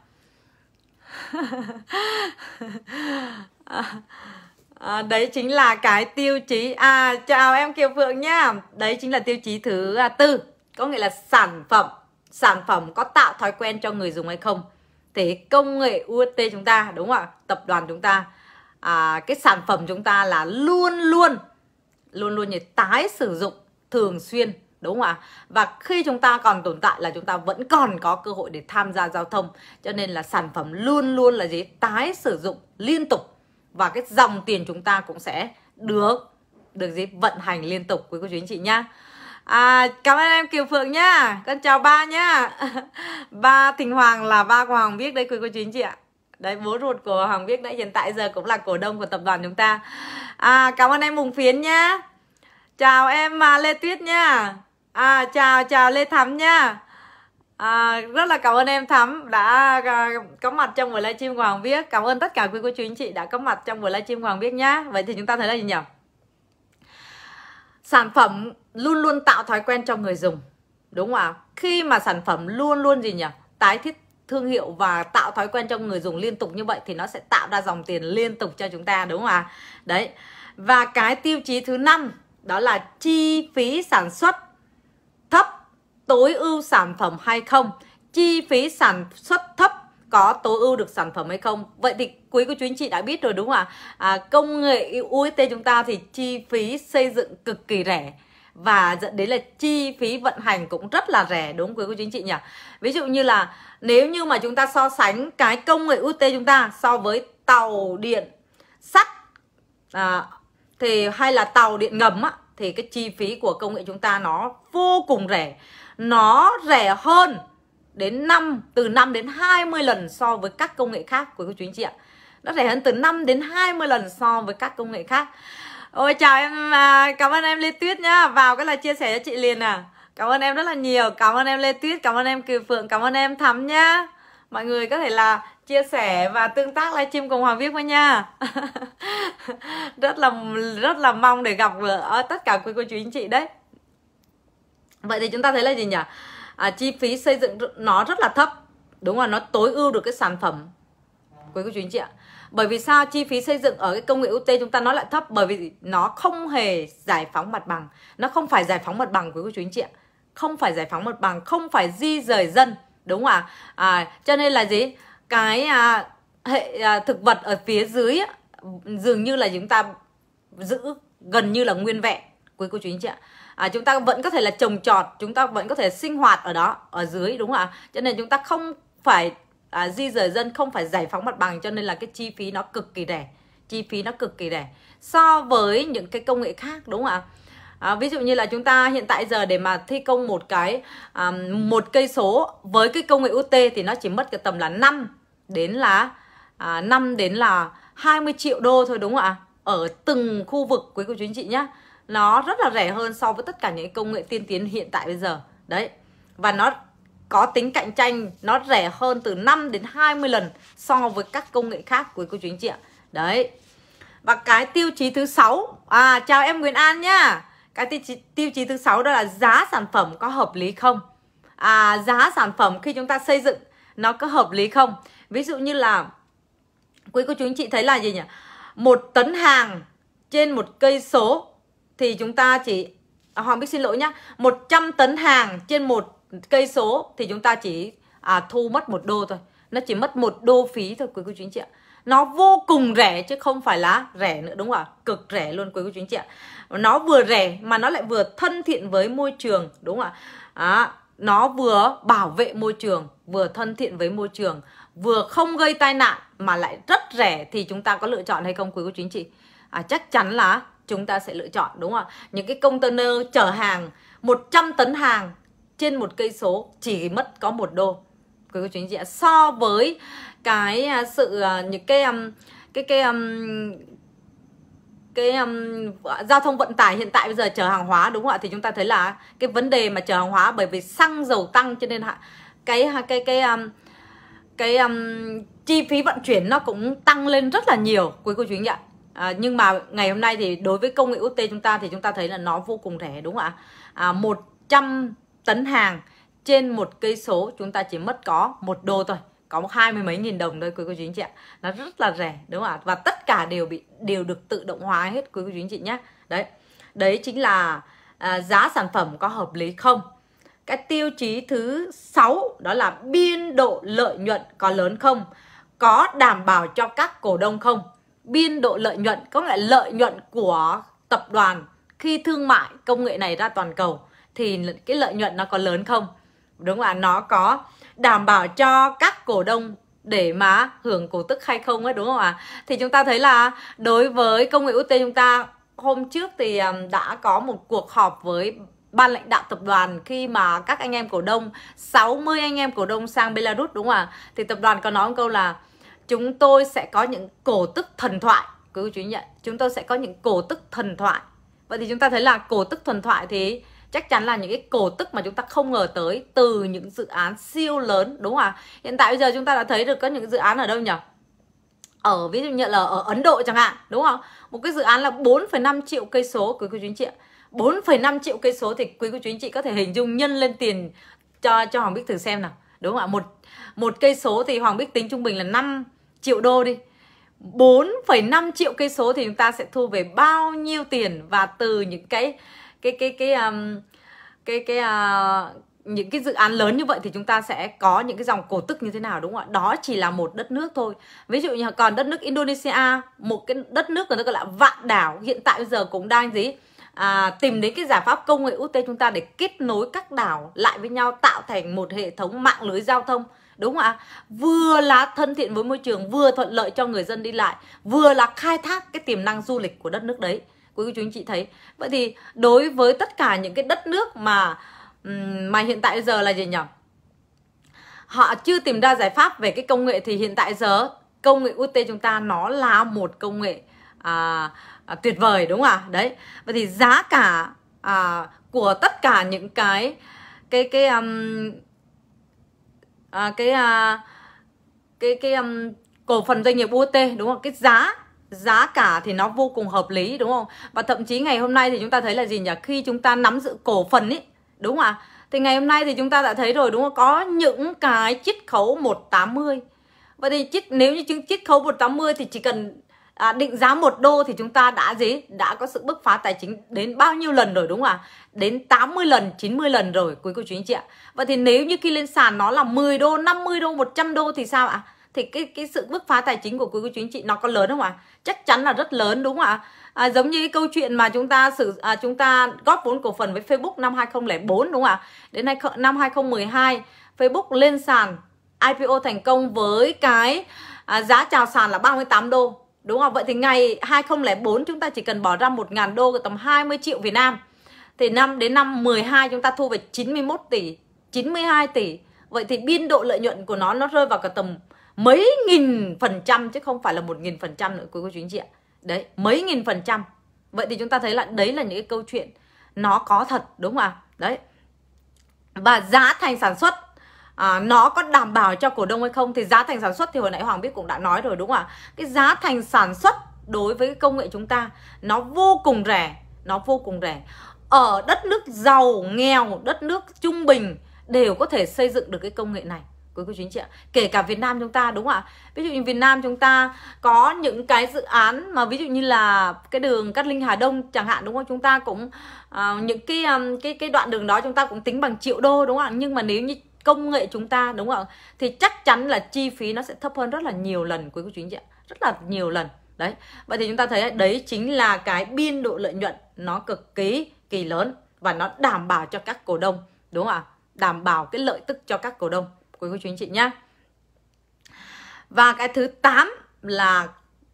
Speaker 1: à, đấy chính là cái tiêu chí à chào em kiều phượng nha đấy chính là tiêu chí thứ à, tư có nghĩa là sản phẩm sản phẩm có tạo thói quen cho người dùng hay không thế công nghệ UT chúng ta đúng không ạ tập đoàn chúng ta à, cái sản phẩm chúng ta là luôn luôn luôn luôn như tái sử dụng thường xuyên đúng không ạ và khi chúng ta còn tồn tại là chúng ta vẫn còn có cơ hội để tham gia giao thông cho nên là sản phẩm luôn luôn là gì tái sử dụng liên tục và cái dòng tiền chúng ta cũng sẽ được được gì vận hành liên tục quý cô chú anh chị nhá À, cảm ơn em Kiều Phượng nhá Con chào ba nhá Ba Thịnh Hoàng là ba của Hoàng Viết đấy quý cô chú anh chị ạ Đấy bố ruột của Hoàng Viết đấy hiện tại giờ cũng là cổ đông của tập đoàn chúng ta à, Cảm ơn em Mùng Phiến nhá Chào em à, Lê Tuyết nha à, chào chào lê thắm nha à, rất là cảm ơn em thắm đã à, có mặt trong buổi livestream của hoàng viết cảm ơn tất cả quý cô chú anh chị đã có mặt trong buổi livestream của hoàng viết nhá vậy thì chúng ta thấy là gì nhỉ sản phẩm luôn luôn tạo thói quen cho người dùng đúng không ạ khi mà sản phẩm luôn luôn gì nhỉ tái thiết thương hiệu và tạo thói quen cho người dùng liên tục như vậy thì nó sẽ tạo ra dòng tiền liên tục cho chúng ta đúng không ạ đấy và cái tiêu chí thứ năm đó là chi phí sản xuất tối ưu sản phẩm hay không chi phí sản xuất thấp có tối ưu được sản phẩm hay không vậy thì quý cô chú anh chị đã biết rồi đúng không ạ à, công nghệ UST chúng ta thì chi phí xây dựng cực kỳ rẻ và dẫn đến là chi phí vận hành cũng rất là rẻ đúng quý cô chú anh chị nhỉ ví dụ như là nếu như mà chúng ta so sánh cái công nghệ UST chúng ta so với tàu điện sắt à, thì hay là tàu điện ngầm á, thì cái chi phí của công nghệ chúng ta nó vô cùng rẻ nó rẻ hơn đến 5 từ 5 đến 20 lần so với các công nghệ khác của cô chú anh chị ạ. Nó rẻ hơn từ 5 đến 20 lần so với các công nghệ khác. Ôi chào em, à, cảm ơn em Lê Tuyết nhá. Vào cái là chia sẻ cho chị liền à. Cảm ơn em rất là nhiều. Cảm ơn em Lê Tuyết, cảm ơn em Kiều Phượng, cảm ơn em Thắm nhá. Mọi người có thể là chia sẻ và tương tác livestream cùng Hoàng Viết với nha. rất là rất là mong để gặp ở tất cả quý cô chú anh chị đấy vậy thì chúng ta thấy là gì nhỉ à, chi phí xây dựng nó rất là thấp đúng rồi nó tối ưu được cái sản phẩm quý cô chú anh chị ạ bởi vì sao chi phí xây dựng ở cái công nghệ UT chúng ta nó lại thấp bởi vì nó không hề giải phóng mặt bằng nó không phải giải phóng mặt bằng quý cô chú anh chị ạ không phải giải phóng mặt bằng không phải di rời dân đúng không ạ à, cho nên là gì cái à, hệ à, thực vật ở phía dưới dường như là chúng ta giữ gần như là nguyên vẹn quý cô chú anh chị ạ à, chúng ta vẫn có thể là trồng trọt chúng ta vẫn có thể sinh hoạt ở đó ở dưới đúng không ạ cho nên chúng ta không phải à, di rời dân không phải giải phóng mặt bằng cho nên là cái chi phí nó cực kỳ rẻ chi phí nó cực kỳ rẻ so với những cái công nghệ khác đúng không ạ À, ví dụ như là chúng ta hiện tại giờ để mà thi công một cái à, một cây số với cái công nghệ UT thì nó chỉ mất cái tầm là 5 đến là à, 5 đến là 20 triệu đô thôi đúng không ạ? Ở từng khu vực quý cô chú anh chị nhé nó rất là rẻ hơn so với tất cả những công nghệ tiên tiến hiện tại bây giờ đấy và nó có tính cạnh tranh nó rẻ hơn từ 5 đến 20 lần so với các công nghệ khác của cô chú anh chị ạ đấy và cái tiêu chí thứ sáu à chào em Nguyễn An nhá cái tiêu chí, tiêu chí thứ sáu đó là giá sản phẩm có hợp lý không à giá sản phẩm khi chúng ta xây dựng nó có hợp lý không ví dụ như là quý cô chú anh chị thấy là gì nhỉ một tấn hàng trên một cây số thì chúng ta chỉ à, Hoàng Bích xin lỗi nhá 100 tấn hàng trên một cây số thì chúng ta chỉ à, thu mất một đô thôi nó chỉ mất một đô phí thôi quý cô chú anh chị ạ nó vô cùng rẻ chứ không phải là rẻ nữa đúng không ạ cực rẻ luôn quý cô chú anh chị ạ nó vừa rẻ mà nó lại vừa thân thiện với môi trường đúng không ạ à, nó vừa bảo vệ môi trường vừa thân thiện với môi trường vừa không gây tai nạn mà lại rất rẻ thì chúng ta có lựa chọn hay không quý cô chú anh chị à, chắc chắn là chúng ta sẽ lựa chọn đúng không ạ? Những cái container chở hàng 100 tấn hàng trên một cây số chỉ mất có một đô quý cô chú anh chị ạ so với cái à, sự à, những cái cái cái cái um, giao thông vận tải hiện tại bây giờ chở hàng hóa đúng không ạ thì chúng ta thấy là cái vấn đề mà chở hàng hóa bởi vì xăng dầu tăng cho nên cái cái cái cái um, cái um, chi phí vận chuyển nó cũng tăng lên rất là nhiều quý cô chú anh chị ạ À, nhưng mà ngày hôm nay thì đối với công nghệ UT chúng ta thì chúng ta thấy là nó vô cùng rẻ đúng không ạ? À, 100 tấn hàng trên một cây số chúng ta chỉ mất có một đô thôi có hai mươi mấy nghìn đồng thôi quý cô chú anh chị ạ nó rất là rẻ đúng không ạ và tất cả đều bị đều được tự động hóa hết quý cô chú anh chị nhé đấy đấy chính là à, giá sản phẩm có hợp lý không cái tiêu chí thứ sáu đó là biên độ lợi nhuận có lớn không có đảm bảo cho các cổ đông không biên độ lợi nhuận có nghĩa là lợi nhuận của tập đoàn khi thương mại công nghệ này ra toàn cầu thì cái lợi nhuận nó có lớn không đúng là nó có đảm bảo cho các cổ đông để mà hưởng cổ tức hay không ấy đúng không ạ thì chúng ta thấy là đối với công nghệ UT chúng ta hôm trước thì đã có một cuộc họp với ban lãnh đạo tập đoàn khi mà các anh em cổ đông 60 anh em cổ đông sang Belarus đúng không ạ thì tập đoàn có nói một câu là chúng tôi sẽ có những cổ tức thần thoại cứ chú nhận chúng tôi sẽ có những cổ tức thần thoại vậy thì chúng ta thấy là cổ tức thần thoại thì chắc chắn là những cái cổ tức mà chúng ta không ngờ tới từ những dự án siêu lớn đúng không ạ hiện tại bây giờ chúng ta đã thấy được có những dự án ở đâu nhỉ ở ví dụ như là ở Ấn Độ chẳng hạn đúng không một cái dự án là 4,5 triệu cây số quý cô chú anh chị 4,5 triệu cây số thì quý cô chú anh chị có thể hình dung nhân lên tiền cho cho Hoàng Bích thử xem nào đúng không ạ một một cây số thì hoàng bích tính trung bình là 5 triệu đô đi 4,5 triệu cây số thì chúng ta sẽ thu về bao nhiêu tiền và từ những cái cái cái cái um, cái cái uh, những cái dự án lớn như vậy thì chúng ta sẽ có những cái dòng cổ tức như thế nào đúng không ạ? Đó chỉ là một đất nước thôi. Ví dụ như còn đất nước Indonesia, một cái đất nước người ta gọi là vạn đảo hiện tại bây giờ cũng đang gì? à, tìm đến cái giải pháp công nghệ ưu tiên chúng ta để kết nối các đảo lại với nhau tạo thành một hệ thống mạng lưới giao thông đúng không ạ vừa là thân thiện với môi trường vừa thuận lợi cho người dân đi lại vừa là khai thác cái tiềm năng du lịch của đất nước đấy quý cô chú anh chị thấy vậy thì đối với tất cả những cái đất nước mà mà hiện tại giờ là gì nhỉ họ chưa tìm ra giải pháp về cái công nghệ thì hiện tại giờ công nghệ UT chúng ta nó là một công nghệ à, à, tuyệt vời đúng không ạ? Đấy. Vậy thì giá cả à, của tất cả những cái cái cái um, à, cái à, cái cái um, cổ phần doanh nghiệp UT đúng không? Cái giá giá cả thì nó vô cùng hợp lý đúng không? Và thậm chí ngày hôm nay thì chúng ta thấy là gì nhỉ? Khi chúng ta nắm giữ cổ phần ấy, đúng không ạ? Thì ngày hôm nay thì chúng ta đã thấy rồi đúng không? Có những cái chiết khấu 180. Vậy thì chiết nếu như chiết khấu 180 thì chỉ cần à, định giá một đô thì chúng ta đã gì đã có sự bứt phá tài chính đến bao nhiêu lần rồi đúng không ạ à? đến 80 lần 90 lần rồi quý cô chú anh chị ạ vậy thì nếu như khi lên sàn nó là 10 đô 50 đô 100 đô thì sao ạ thì cái cái sự bứt phá tài chính của quý cô chú anh chị nó có lớn không ạ chắc chắn là rất lớn đúng không ạ à? giống như cái câu chuyện mà chúng ta sử à, chúng ta góp vốn cổ phần với Facebook năm 2004 đúng không ạ đến nay năm 2012 Facebook lên sàn IPO thành công với cái à, giá chào sàn là 38 đô Đúng không? Vậy thì ngày 2004 chúng ta chỉ cần bỏ ra 1.000 đô tầm 20 triệu Việt Nam Thì năm đến năm 12 chúng ta thu về 91 tỷ 92 tỷ Vậy thì biên độ lợi nhuận của nó nó rơi vào cả tầm mấy nghìn phần trăm chứ không phải là một nghìn phần trăm nữa quý cô chú anh chị ạ đấy mấy nghìn phần trăm vậy thì chúng ta thấy là đấy là những cái câu chuyện nó có thật đúng không ạ đấy và giá thành sản xuất à, nó có đảm bảo cho cổ đông hay không thì giá thành sản xuất thì hồi nãy hoàng biết cũng đã nói rồi đúng không ạ cái giá thành sản xuất đối với công nghệ chúng ta nó vô cùng rẻ nó vô cùng rẻ ở đất nước giàu nghèo đất nước trung bình đều có thể xây dựng được cái công nghệ này quý cô chú anh chị ạ kể cả Việt Nam chúng ta đúng không ạ ví dụ như Việt Nam chúng ta có những cái dự án mà ví dụ như là cái đường Cát Linh Hà Đông chẳng hạn đúng không chúng ta cũng uh, những cái um, cái cái đoạn đường đó chúng ta cũng tính bằng triệu đô đúng không ạ nhưng mà nếu như công nghệ chúng ta đúng không ạ thì chắc chắn là chi phí nó sẽ thấp hơn rất là nhiều lần quý cô chú anh chị ạ rất là nhiều lần đấy vậy thì chúng ta thấy đấy chính là cái biên độ lợi nhuận nó cực kỳ kỳ lớn và nó đảm bảo cho các cổ đông đúng không ạ đảm bảo cái lợi tức cho các cổ đông quý cô chú anh chị nhá và cái thứ 8 là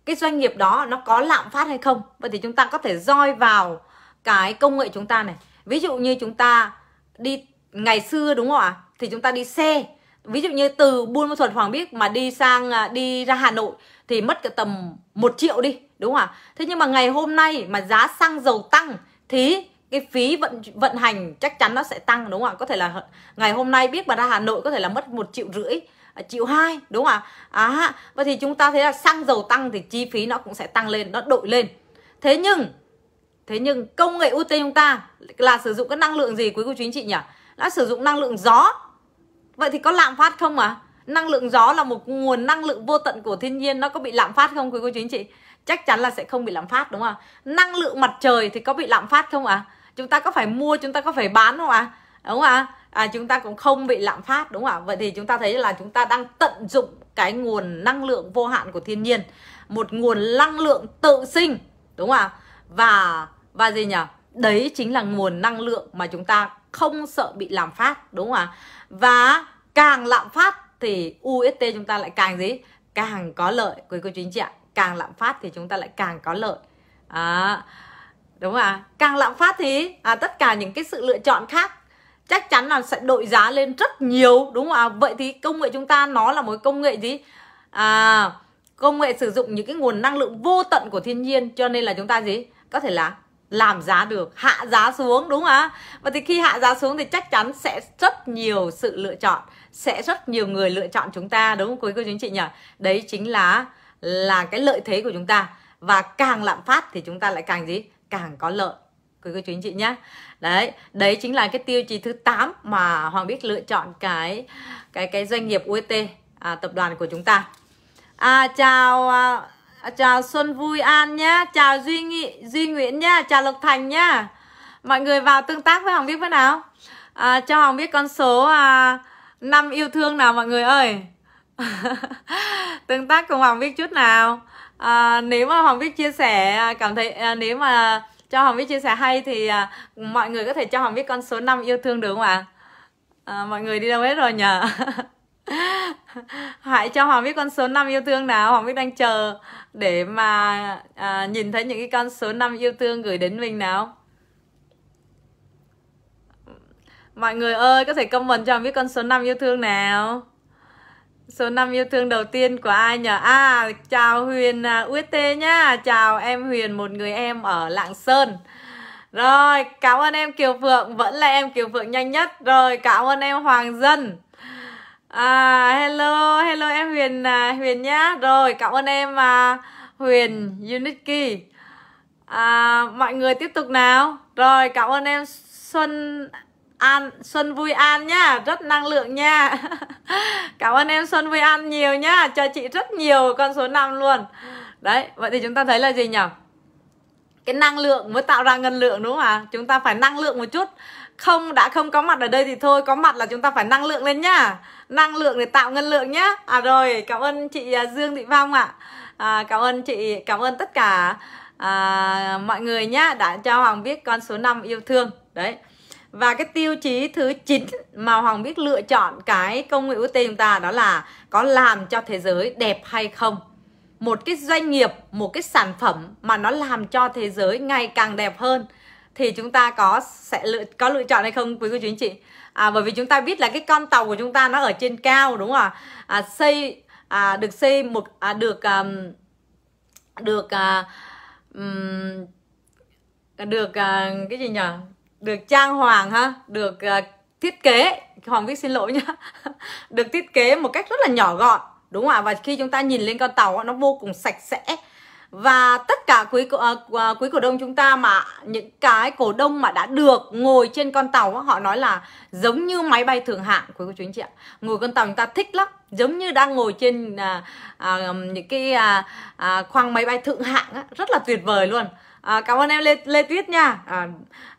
Speaker 1: cái doanh nghiệp đó nó có lạm phát hay không vậy thì chúng ta có thể roi vào cái công nghệ chúng ta này ví dụ như chúng ta đi ngày xưa đúng không ạ thì chúng ta đi xe ví dụ như từ buôn ma thuật hoàng biết mà đi sang à, đi ra hà nội thì mất cái tầm 1 triệu đi đúng không ạ thế nhưng mà ngày hôm nay mà giá xăng dầu tăng thì cái phí vận vận hành chắc chắn nó sẽ tăng đúng không ạ có thể là ngày hôm nay biết mà ra hà nội có thể là mất một triệu rưỡi à, triệu hai đúng không ạ à vậy thì chúng ta thấy là xăng dầu tăng thì chi phí nó cũng sẽ tăng lên nó đội lên thế nhưng thế nhưng công nghệ ut chúng ta là sử dụng cái năng lượng gì quý cô chú anh chị nhỉ đã sử dụng năng lượng gió vậy thì có lạm phát không ạ à? năng lượng gió là một nguồn năng lượng vô tận của thiên nhiên nó có bị lạm phát không quý cô chú anh chị chắc chắn là sẽ không bị lạm phát đúng không ạ à? năng lượng mặt trời thì có bị lạm phát không ạ à? chúng ta có phải mua chúng ta có phải bán không ạ à? đúng không ạ à? à, chúng ta cũng không bị lạm phát đúng không ạ vậy thì chúng ta thấy là chúng ta đang tận dụng cái nguồn năng lượng vô hạn của thiên nhiên một nguồn năng lượng tự sinh đúng không ạ và và gì nhỉ đấy chính là nguồn năng lượng mà chúng ta không sợ bị lạm phát đúng không ạ và càng lạm phát thì UST chúng ta lại càng gì càng có lợi quý cô chú anh chị ạ càng lạm phát thì chúng ta lại càng có lợi à, đúng không ạ càng lạm phát thì à, tất cả những cái sự lựa chọn khác chắc chắn là sẽ đội giá lên rất nhiều đúng không ạ vậy thì công nghệ chúng ta nó là một công nghệ gì à công nghệ sử dụng những cái nguồn năng lượng vô tận của thiên nhiên cho nên là chúng ta gì có thể là làm giá được hạ giá xuống đúng không ạ và thì khi hạ giá xuống thì chắc chắn sẽ rất nhiều sự lựa chọn sẽ rất nhiều người lựa chọn chúng ta đúng không quý cô chú anh chị nhỉ đấy chính là là cái lợi thế của chúng ta và càng lạm phát thì chúng ta lại càng gì càng có lợi quý cô chú anh chị nhé đấy đấy chính là cái tiêu chí thứ 8 mà hoàng biết lựa chọn cái cái cái doanh nghiệp UET à, tập đoàn của chúng ta à, chào à, À, chào Xuân Vui An nhá chào Duy Nghị Duy Nguyễn nhá chào Lộc Thành nhá mọi người vào tương tác với Hoàng Biết với nào à, cho Hoàng biết con số à, yêu thương nào mọi người ơi tương tác cùng Hoàng Biết chút nào à, nếu mà Hoàng Biết chia sẻ à, cảm thấy à, nếu mà cho Hoàng Biết chia sẻ hay thì à, mọi người có thể cho Hoàng Biết con số năm yêu thương được không ạ à? mọi người đi đâu hết rồi nhỉ? hãy cho hoàng biết con số 5 yêu thương nào hoàng biết đang chờ để mà à, nhìn thấy những cái con số 5 yêu thương gửi đến mình nào mọi người ơi có thể comment cho hoàng biết con số 5 yêu thương nào số 5 yêu thương đầu tiên của ai nhỉ? À, chào Huyền à, UT nhá. Chào em Huyền, một người em ở Lạng Sơn. Rồi, cảm ơn em Kiều Phượng, vẫn là em Kiều Phượng nhanh nhất. Rồi, cảm ơn em Hoàng Dân à, hello hello em Huyền à, Huyền nhá rồi cảm ơn em à, Huyền Unity à, mọi người tiếp tục nào rồi cảm ơn em Xuân An Xuân Vui An nhá rất năng lượng nha cảm ơn em Xuân Vui An nhiều nhá cho chị rất nhiều con số 5 luôn đấy vậy thì chúng ta thấy là gì nhỉ cái năng lượng mới tạo ra ngân lượng đúng không ạ à? chúng ta phải năng lượng một chút không đã không có mặt ở đây thì thôi có mặt là chúng ta phải năng lượng lên nhá năng lượng để tạo ngân lượng nhé. à rồi cảm ơn chị à, dương thị phong ạ à. à, cảm ơn chị cảm ơn tất cả à, mọi người nhé đã cho hoàng biết con số 5 yêu thương đấy và cái tiêu chí thứ 9 mà Hoàng biết lựa chọn cái công nghệ UT chúng ta đó là có làm cho thế giới đẹp hay không. Một cái doanh nghiệp, một cái sản phẩm mà nó làm cho thế giới ngày càng đẹp hơn thì chúng ta có sẽ lựa có lựa chọn hay không quý cô chú anh chị? à, bởi vì chúng ta biết là cái con tàu của chúng ta nó ở trên cao đúng không ạ à, xây à, được xây một à, được à, được à, um, được à, cái gì nhỉ được trang hoàng ha được à, thiết kế hoàng viết xin lỗi nhá được thiết kế một cách rất là nhỏ gọn đúng không ạ và khi chúng ta nhìn lên con tàu nó vô cùng sạch sẽ và tất cả quý uh, quý cổ đông chúng ta mà những cái cổ đông mà đã được ngồi trên con tàu họ nói là giống như máy bay thường hạng quý cô chú anh chị ạ ngồi con tàu chúng ta thích lắm giống như đang ngồi trên à, à, những cái à, à, khoang máy bay thượng hạng á, rất là tuyệt vời luôn à, cảm ơn em lê, lê tuyết nha à,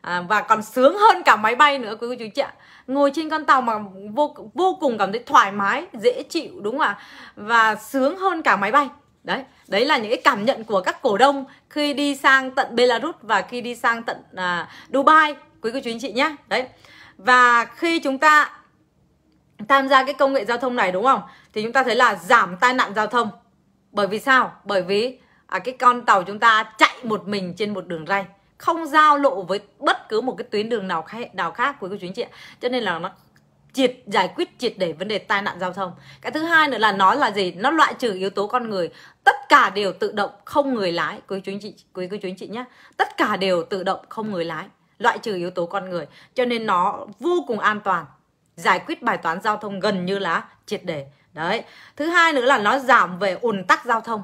Speaker 1: à, và còn sướng hơn cả máy bay nữa quý cô chú anh chị ạ ngồi trên con tàu mà vô vô cùng cảm thấy thoải mái dễ chịu đúng không ạ và sướng hơn cả máy bay đấy đấy là những cái cảm nhận của các cổ đông khi đi sang tận Belarus và khi đi sang tận à, Dubai quý cô chú anh chị nhé đấy và khi chúng ta tham gia cái công nghệ giao thông này đúng không thì chúng ta thấy là giảm tai nạn giao thông bởi vì sao bởi vì à, cái con tàu chúng ta chạy một mình trên một đường ray không giao lộ với bất cứ một cái tuyến đường nào khác nào khác quý cô chú anh chị cho nên là nó triệt giải quyết triệt để vấn đề tai nạn giao thông cái thứ hai nữa là nó là gì nó loại trừ yếu tố con người tất cả đều tự động không người lái quý chú anh chị quý cô chú anh chị nhé tất cả đều tự động không người lái loại trừ yếu tố con người cho nên nó vô cùng an toàn giải quyết bài toán giao thông gần như là triệt để đấy thứ hai nữa là nó giảm về ùn tắc giao thông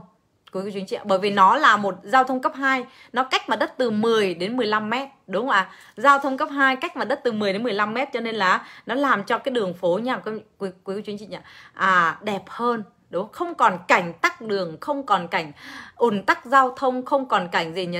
Speaker 1: Cô chú anh chị ạ Bởi vì nó là một giao thông cấp 2 Nó cách mặt đất từ 10 đến 15 mét Đúng không ạ? Giao thông cấp 2 cách mặt đất từ 10 đến 15 mét Cho nên là nó làm cho cái đường phố nhà quý, quý, quý chú anh chị nhỉ à, Đẹp hơn đúng không? không còn cảnh tắc đường không còn cảnh ùn tắc giao thông không còn cảnh gì nhỉ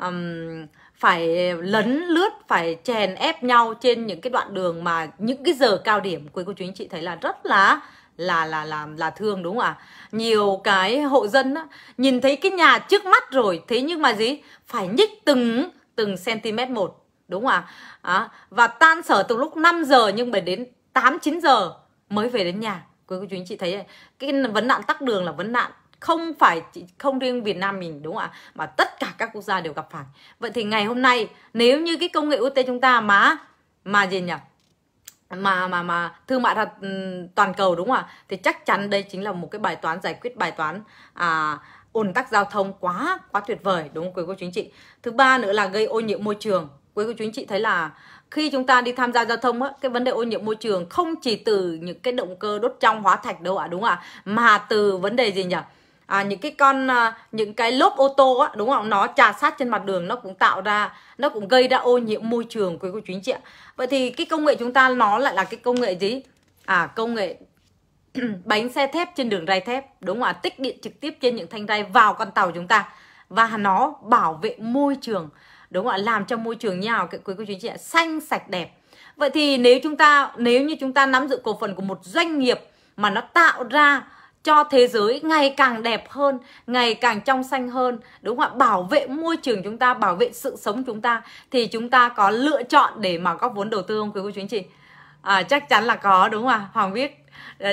Speaker 1: um, phải lấn lướt phải chèn ép nhau trên những cái đoạn đường mà những cái giờ cao điểm quý cô chú anh chị thấy là rất là là là là là thương đúng không ạ? À? Nhiều cái hộ dân á, nhìn thấy cái nhà trước mắt rồi, thế nhưng mà gì? Phải nhích từng từng cm một, đúng không ạ? À? À, và tan sở từ lúc 5 giờ nhưng mà đến 8 9 giờ mới về đến nhà. Quý cô chú anh chị thấy cái vấn nạn tắc đường là vấn nạn không phải không riêng Việt Nam mình đúng không ạ mà tất cả các quốc gia đều gặp phải vậy thì ngày hôm nay nếu như cái công nghệ UT chúng ta mà mà gì nhỉ mà mà mà thương mại thật ừ, toàn cầu đúng không ạ thì chắc chắn đây chính là một cái bài toán giải quyết bài toán à, ùn tắc giao thông quá quá tuyệt vời đúng không quý cô chú anh chị thứ ba nữa là gây ô nhiễm môi trường quý cô chú anh chị thấy là khi chúng ta đi tham gia giao thông á, cái vấn đề ô nhiễm môi trường không chỉ từ những cái động cơ đốt trong hóa thạch đâu ạ à, đúng không ạ mà từ vấn đề gì nhỉ à, những cái con à, những cái lốp ô tô á, đúng không nó trà sát trên mặt đường nó cũng tạo ra nó cũng gây ra ô nhiễm môi trường quý cô chú anh chị ạ vậy thì cái công nghệ chúng ta nó lại là cái công nghệ gì à công nghệ bánh xe thép trên đường ray thép đúng không ạ tích điện trực tiếp trên những thanh ray vào con tàu chúng ta và nó bảo vệ môi trường đúng không ạ làm cho môi trường nhà quý cô chú anh chị ạ xanh sạch đẹp vậy thì nếu chúng ta nếu như chúng ta nắm giữ cổ phần của một doanh nghiệp mà nó tạo ra cho thế giới ngày càng đẹp hơn, ngày càng trong xanh hơn, đúng không ạ? Bảo vệ môi trường chúng ta, bảo vệ sự sống chúng ta thì chúng ta có lựa chọn để mà góp vốn đầu tư không quý cô chú anh chị? À, chắc chắn là có đúng không ạ? Hoàng Viết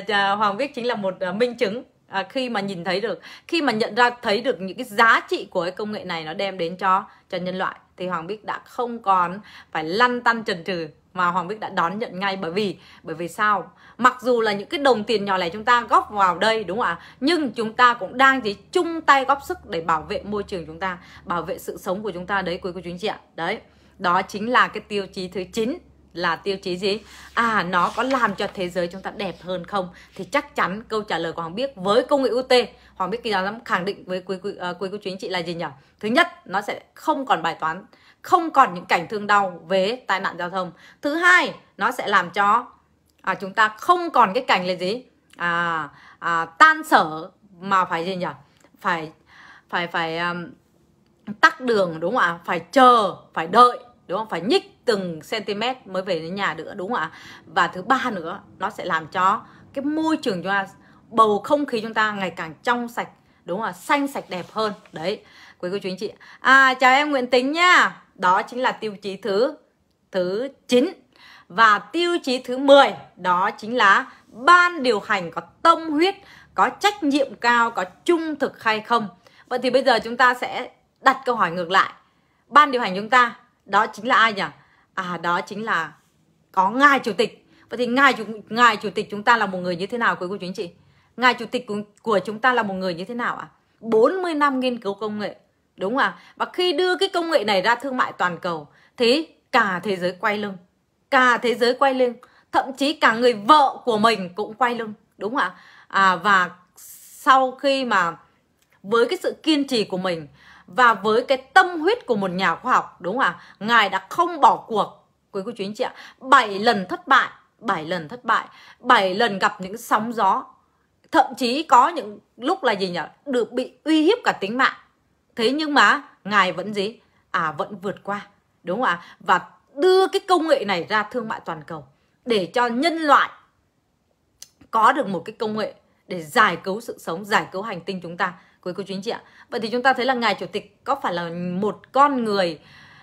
Speaker 1: à, Hoàng Viết chính là một à, minh chứng à, khi mà nhìn thấy được, khi mà nhận ra thấy được những cái giá trị của cái công nghệ này nó đem đến cho cho nhân loại thì Hoàng Bích đã không còn phải lăn tăn chần chừ mà Hoàng Bích đã đón nhận ngay bởi vì bởi vì sao mặc dù là những cái đồng tiền nhỏ lẻ chúng ta góp vào đây đúng không ạ nhưng chúng ta cũng đang gì chung tay góp sức để bảo vệ môi trường chúng ta bảo vệ sự sống của chúng ta đấy quý cô chú anh chị ạ đấy đó chính là cái tiêu chí thứ 9 là tiêu chí gì? À nó có làm cho thế giới chúng ta đẹp hơn không? Thì chắc chắn câu trả lời của Hoàng Biết với công nghệ UT, Hoàng Biết kỳ dám khẳng định với quý quý, ờ, quý cô chú anh chị là gì nhỉ? Thứ nhất, nó sẽ không còn bài toán, không còn những cảnh thương đau về tai nạn giao thông. Thứ hai, nó sẽ làm cho à, chúng ta không còn cái cảnh là gì à, à tan sở mà phải gì nhỉ phải phải phải um, tắc đường đúng không ạ phải chờ phải đợi đúng không phải nhích từng cm mới về đến nhà nữa đúng không ạ và thứ ba nữa nó sẽ làm cho cái môi trường chúng ta bầu không khí chúng ta ngày càng trong sạch đúng không ạ xanh sạch đẹp hơn đấy quý cô chú anh chị à chào em nguyễn tính nha đó chính là tiêu chí thứ thứ 9 và tiêu chí thứ 10 đó chính là ban điều hành có tâm huyết, có trách nhiệm cao, có trung thực hay không. Vậy thì bây giờ chúng ta sẽ đặt câu hỏi ngược lại. Ban điều hành chúng ta đó chính là ai nhỉ? À đó chính là có ngài chủ tịch. Vậy thì ngài chủ ngài chủ tịch chúng ta là một người như thế nào quý cô chú anh chị? Ngài chủ tịch của chúng ta là một người như thế nào ạ? À? 40 năm nghiên cứu công nghệ, đúng không ạ? Và khi đưa cái công nghệ này ra thương mại toàn cầu thì cả thế giới quay lưng cả thế giới quay lưng thậm chí cả người vợ của mình cũng quay lưng đúng không ạ à, và sau khi mà với cái sự kiên trì của mình và với cái tâm huyết của một nhà khoa học đúng không ạ ngài đã không bỏ cuộc quý cô chú anh chị ạ bảy lần thất bại bảy lần thất bại bảy lần gặp những sóng gió thậm chí có những lúc là gì nhỉ được bị uy hiếp cả tính mạng thế nhưng mà ngài vẫn gì à vẫn vượt qua đúng không ạ và đưa cái công nghệ này ra thương mại toàn cầu để cho nhân loại có được một cái công nghệ để giải cứu sự sống, giải cứu hành tinh chúng ta. Quý cô chú anh chị ạ. Vậy thì chúng ta thấy là ngài chủ tịch có phải là một con người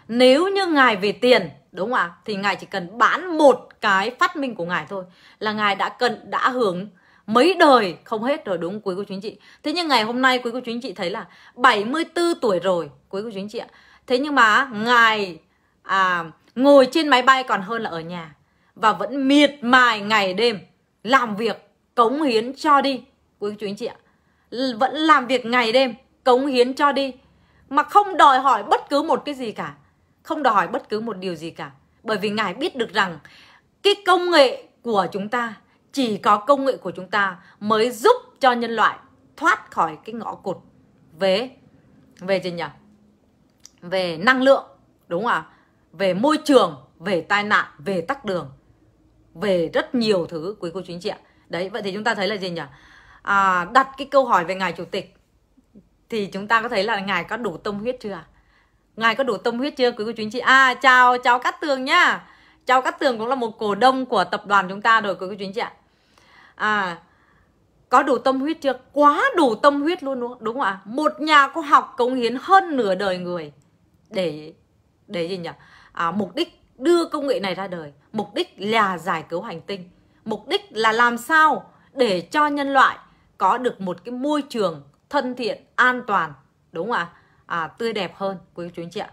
Speaker 1: nếu như ngài về tiền đúng không ạ? Thì ngài chỉ cần bán một cái phát minh của ngài thôi là ngài đã cần đã hưởng mấy đời không hết rồi đúng quý cô chú anh chị. Thế nhưng ngày hôm nay quý cô chú anh chị thấy là 74 tuổi rồi, quý cô chú anh chị ạ. Thế nhưng mà ngài à ngồi trên máy bay còn hơn là ở nhà và vẫn miệt mài ngày đêm làm việc cống hiến cho đi quý chú anh chị ạ vẫn làm việc ngày đêm cống hiến cho đi mà không đòi hỏi bất cứ một cái gì cả không đòi hỏi bất cứ một điều gì cả bởi vì ngài biết được rằng cái công nghệ của chúng ta chỉ có công nghệ của chúng ta mới giúp cho nhân loại thoát khỏi cái ngõ cụt về về gì nhỉ về năng lượng đúng không ạ về môi trường về tai nạn về tắc đường về rất nhiều thứ quý cô chú anh chị ạ đấy vậy thì chúng ta thấy là gì nhỉ à, đặt cái câu hỏi về ngài chủ tịch thì chúng ta có thấy là ngài có đủ tâm huyết chưa ngài có đủ tâm huyết chưa quý cô chú anh chị à chào chào cát tường nhá chào cát tường cũng là một cổ đông của tập đoàn chúng ta rồi quý cô chú anh chị ạ à có đủ tâm huyết chưa quá đủ tâm huyết luôn đúng, không ạ một nhà khoa học cống hiến hơn nửa đời người để để gì nhỉ à, mục đích đưa công nghệ này ra đời mục đích là giải cứu hành tinh mục đích là làm sao để cho nhân loại có được một cái môi trường thân thiện an toàn đúng không ạ à, tươi đẹp hơn quý chú anh chị ạ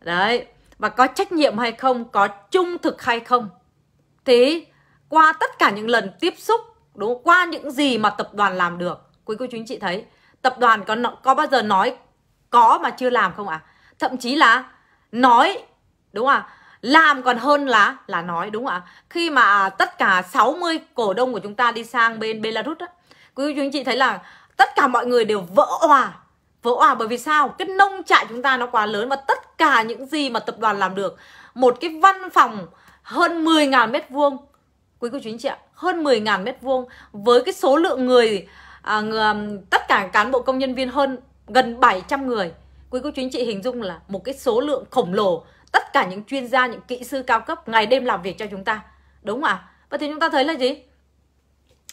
Speaker 1: đấy và có trách nhiệm hay không có trung thực hay không thế qua tất cả những lần tiếp xúc đúng không? qua những gì mà tập đoàn làm được quý cô chú anh chị thấy tập đoàn có có bao giờ nói có mà chưa làm không ạ à? thậm chí là nói đúng không ạ làm còn hơn là là nói đúng không ạ khi mà tất cả 60 cổ đông của chúng ta đi sang bên Belarus á quý vị anh chị thấy là tất cả mọi người đều vỡ hòa vỡ hòa bởi vì sao cái nông trại chúng ta nó quá lớn và tất cả những gì mà tập đoàn làm được một cái văn phòng hơn 10.000 mét vuông quý cô chú anh chị ạ hơn 10.000 mét vuông với cái số lượng người, à, người à, tất cả cán bộ công nhân viên hơn gần 700 người quý cô chú anh chị hình dung là một cái số lượng khổng lồ tất cả những chuyên gia những kỹ sư cao cấp ngày đêm làm việc cho chúng ta đúng không ạ vậy thì chúng ta thấy là gì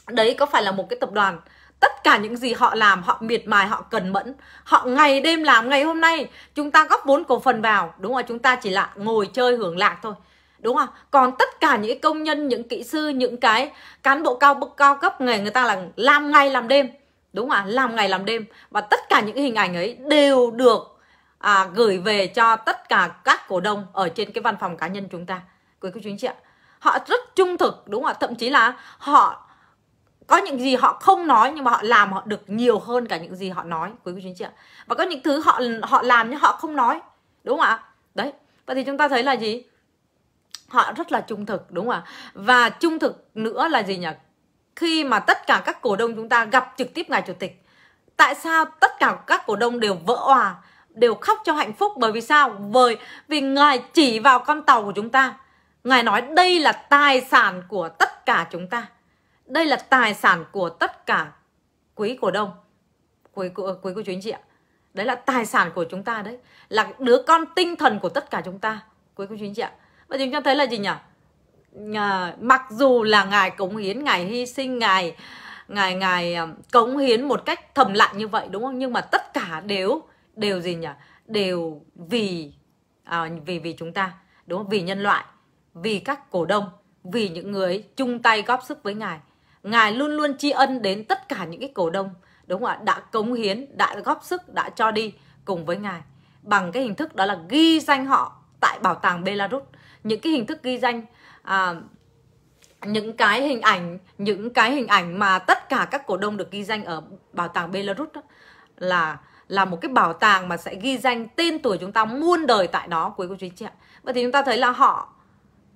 Speaker 1: đấy có phải là một cái tập đoàn tất cả những gì họ làm họ miệt mài họ cần mẫn họ ngày đêm làm ngày hôm nay chúng ta góp vốn cổ phần vào đúng không chúng ta chỉ là ngồi chơi hưởng lạc thôi đúng không còn tất cả những công nhân những kỹ sư những cái cán bộ cao cao cấp nghề người ta là làm ngày làm đêm đúng không làm ngày làm đêm và tất cả những hình ảnh ấy đều được à, gửi về cho tất cả các cổ đông ở trên cái văn phòng cá nhân chúng ta quý cô chú anh chị ạ họ rất trung thực đúng không ạ thậm chí là họ có những gì họ không nói nhưng mà họ làm họ được nhiều hơn cả những gì họ nói quý cô chú anh chị ạ và có những thứ họ họ làm nhưng họ không nói đúng không ạ đấy vậy thì chúng ta thấy là gì họ rất là trung thực đúng không ạ và trung thực nữa là gì nhỉ khi mà tất cả các cổ đông chúng ta gặp trực tiếp ngài chủ tịch tại sao tất cả các cổ đông đều vỡ hòa đều khóc cho hạnh phúc bởi vì sao? Bởi vì Ngài chỉ vào con tàu của chúng ta. Ngài nói đây là tài sản của tất cả chúng ta. Đây là tài sản của tất cả quý cổ đông. Quý quý, quý cô chú anh chị ạ. Đấy là tài sản của chúng ta đấy, là đứa con tinh thần của tất cả chúng ta. Quý cô chú anh chị ạ. Và chúng ta thấy là gì nhỉ? À, mặc dù là ngài cống hiến, ngài hy sinh, ngài ngài ngài ờ, cống hiến một cách thầm lặng như vậy đúng không? Nhưng mà tất cả đều đều gì nhỉ đều vì à, vì vì chúng ta đúng không? vì nhân loại vì các cổ đông vì những người chung tay góp sức với ngài ngài luôn luôn tri ân đến tất cả những cái cổ đông đúng không ạ đã cống hiến đã góp sức đã cho đi cùng với ngài bằng cái hình thức đó là ghi danh họ tại bảo tàng Belarus những cái hình thức ghi danh à, những cái hình ảnh những cái hình ảnh mà tất cả các cổ đông được ghi danh ở bảo tàng Belarus đó, là là một cái bảo tàng mà sẽ ghi danh tên tuổi chúng ta muôn đời tại đó cuối cùng chú chị vậy thì chúng ta thấy là họ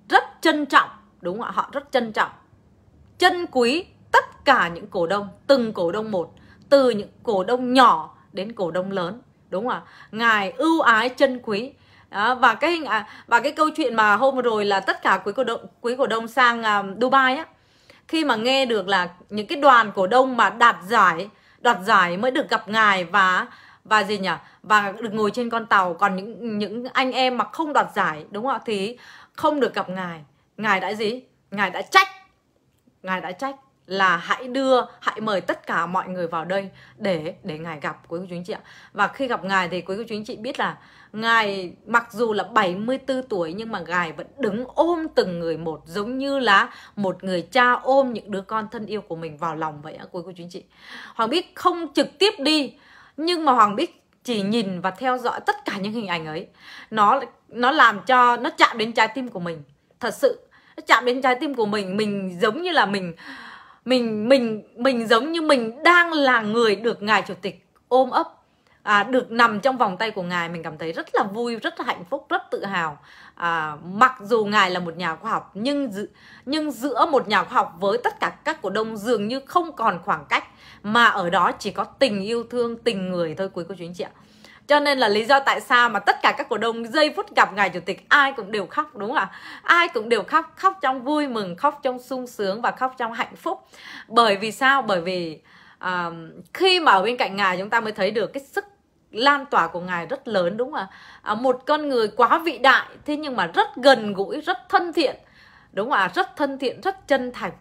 Speaker 1: rất trân trọng đúng không ạ họ rất trân trọng chân quý tất cả những cổ đông từng cổ đông một từ những cổ đông nhỏ đến cổ đông lớn đúng không ạ ngài ưu ái chân quý đó, và cái hình à, và cái câu chuyện mà hôm rồi là tất cả quý cổ đông quý cổ đông sang à, Dubai á khi mà nghe được là những cái đoàn cổ đông mà đạt giải đoạt giải mới được gặp ngài và và gì nhỉ và được ngồi trên con tàu còn những những anh em mà không đoạt giải đúng không ạ thì không được gặp ngài ngài đã gì ngài đã trách ngài đã trách là hãy đưa hãy mời tất cả mọi người vào đây để để ngài gặp quý cô chú anh chị ạ và khi gặp ngài thì quý cô chú anh chị biết là ngài mặc dù là 74 tuổi nhưng mà ngài vẫn đứng ôm từng người một giống như là một người cha ôm những đứa con thân yêu của mình vào lòng vậy ạ quý cô chú anh chị hoàng biết không trực tiếp đi nhưng mà hoàng bích chỉ nhìn và theo dõi tất cả những hình ảnh ấy nó nó làm cho nó chạm đến trái tim của mình thật sự nó chạm đến trái tim của mình mình giống như là mình mình mình mình giống như mình đang là người được ngài chủ tịch ôm ấp à, được nằm trong vòng tay của ngài mình cảm thấy rất là vui rất là hạnh phúc rất tự hào à, mặc dù ngài là một nhà khoa học nhưng nhưng giữa một nhà khoa học với tất cả các cổ đông dường như không còn khoảng cách mà ở đó chỉ có tình yêu thương tình người thôi quý cô chú anh chị ạ cho nên là lý do tại sao mà tất cả các cổ đông giây phút gặp ngài chủ tịch ai cũng đều khóc đúng không ạ ai cũng đều khóc khóc trong vui mừng khóc trong sung sướng và khóc trong hạnh phúc bởi vì sao bởi vì à, khi mà ở bên cạnh ngài chúng ta mới thấy được cái sức lan tỏa của ngài rất lớn đúng không ạ à, một con người quá vĩ đại thế nhưng mà rất gần gũi rất thân thiện đúng không ạ rất thân thiện rất chân thành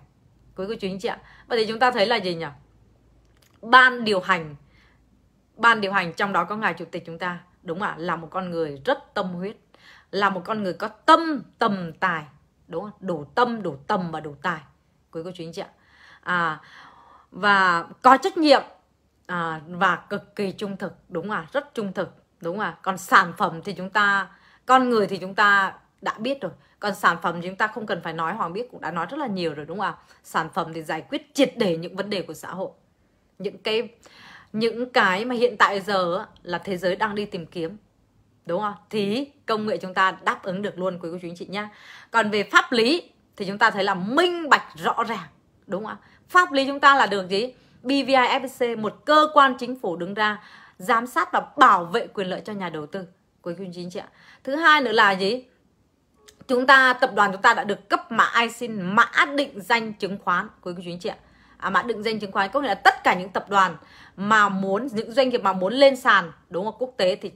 Speaker 1: quý cô chú anh chị ạ vậy thì chúng ta thấy là gì nhỉ ban điều hành ban điều hành trong đó có ngài chủ tịch chúng ta đúng ạ là một con người rất tâm huyết là một con người có tâm tầm tài đúng không đủ tâm đủ tầm và đủ tài quý cô chú anh chị ạ à, và có trách nhiệm à, và cực kỳ trung thực đúng không ạ, rất trung thực đúng không ạ. còn sản phẩm thì chúng ta con người thì chúng ta đã biết rồi còn sản phẩm chúng ta không cần phải nói hoàng biết cũng đã nói rất là nhiều rồi đúng không ạ sản phẩm thì giải quyết triệt để những vấn đề của xã hội những cái những cái mà hiện tại giờ là thế giới đang đi tìm kiếm đúng không thì ừ. công nghệ chúng ta đáp ứng được luôn quý cô chú anh chị nhá còn về pháp lý thì chúng ta thấy là minh bạch rõ ràng đúng không ạ pháp lý chúng ta là được gì BVIFC một cơ quan chính phủ đứng ra giám sát và bảo vệ quyền lợi cho nhà đầu tư quý cô chú anh chị ạ thứ hai nữa là gì chúng ta tập đoàn chúng ta đã được cấp mã ISIN mã định danh chứng khoán quý cô chú anh chị ạ à, mã định danh chứng khoán có nghĩa là tất cả những tập đoàn mà muốn những doanh nghiệp mà muốn lên sàn đúng không quốc tế thì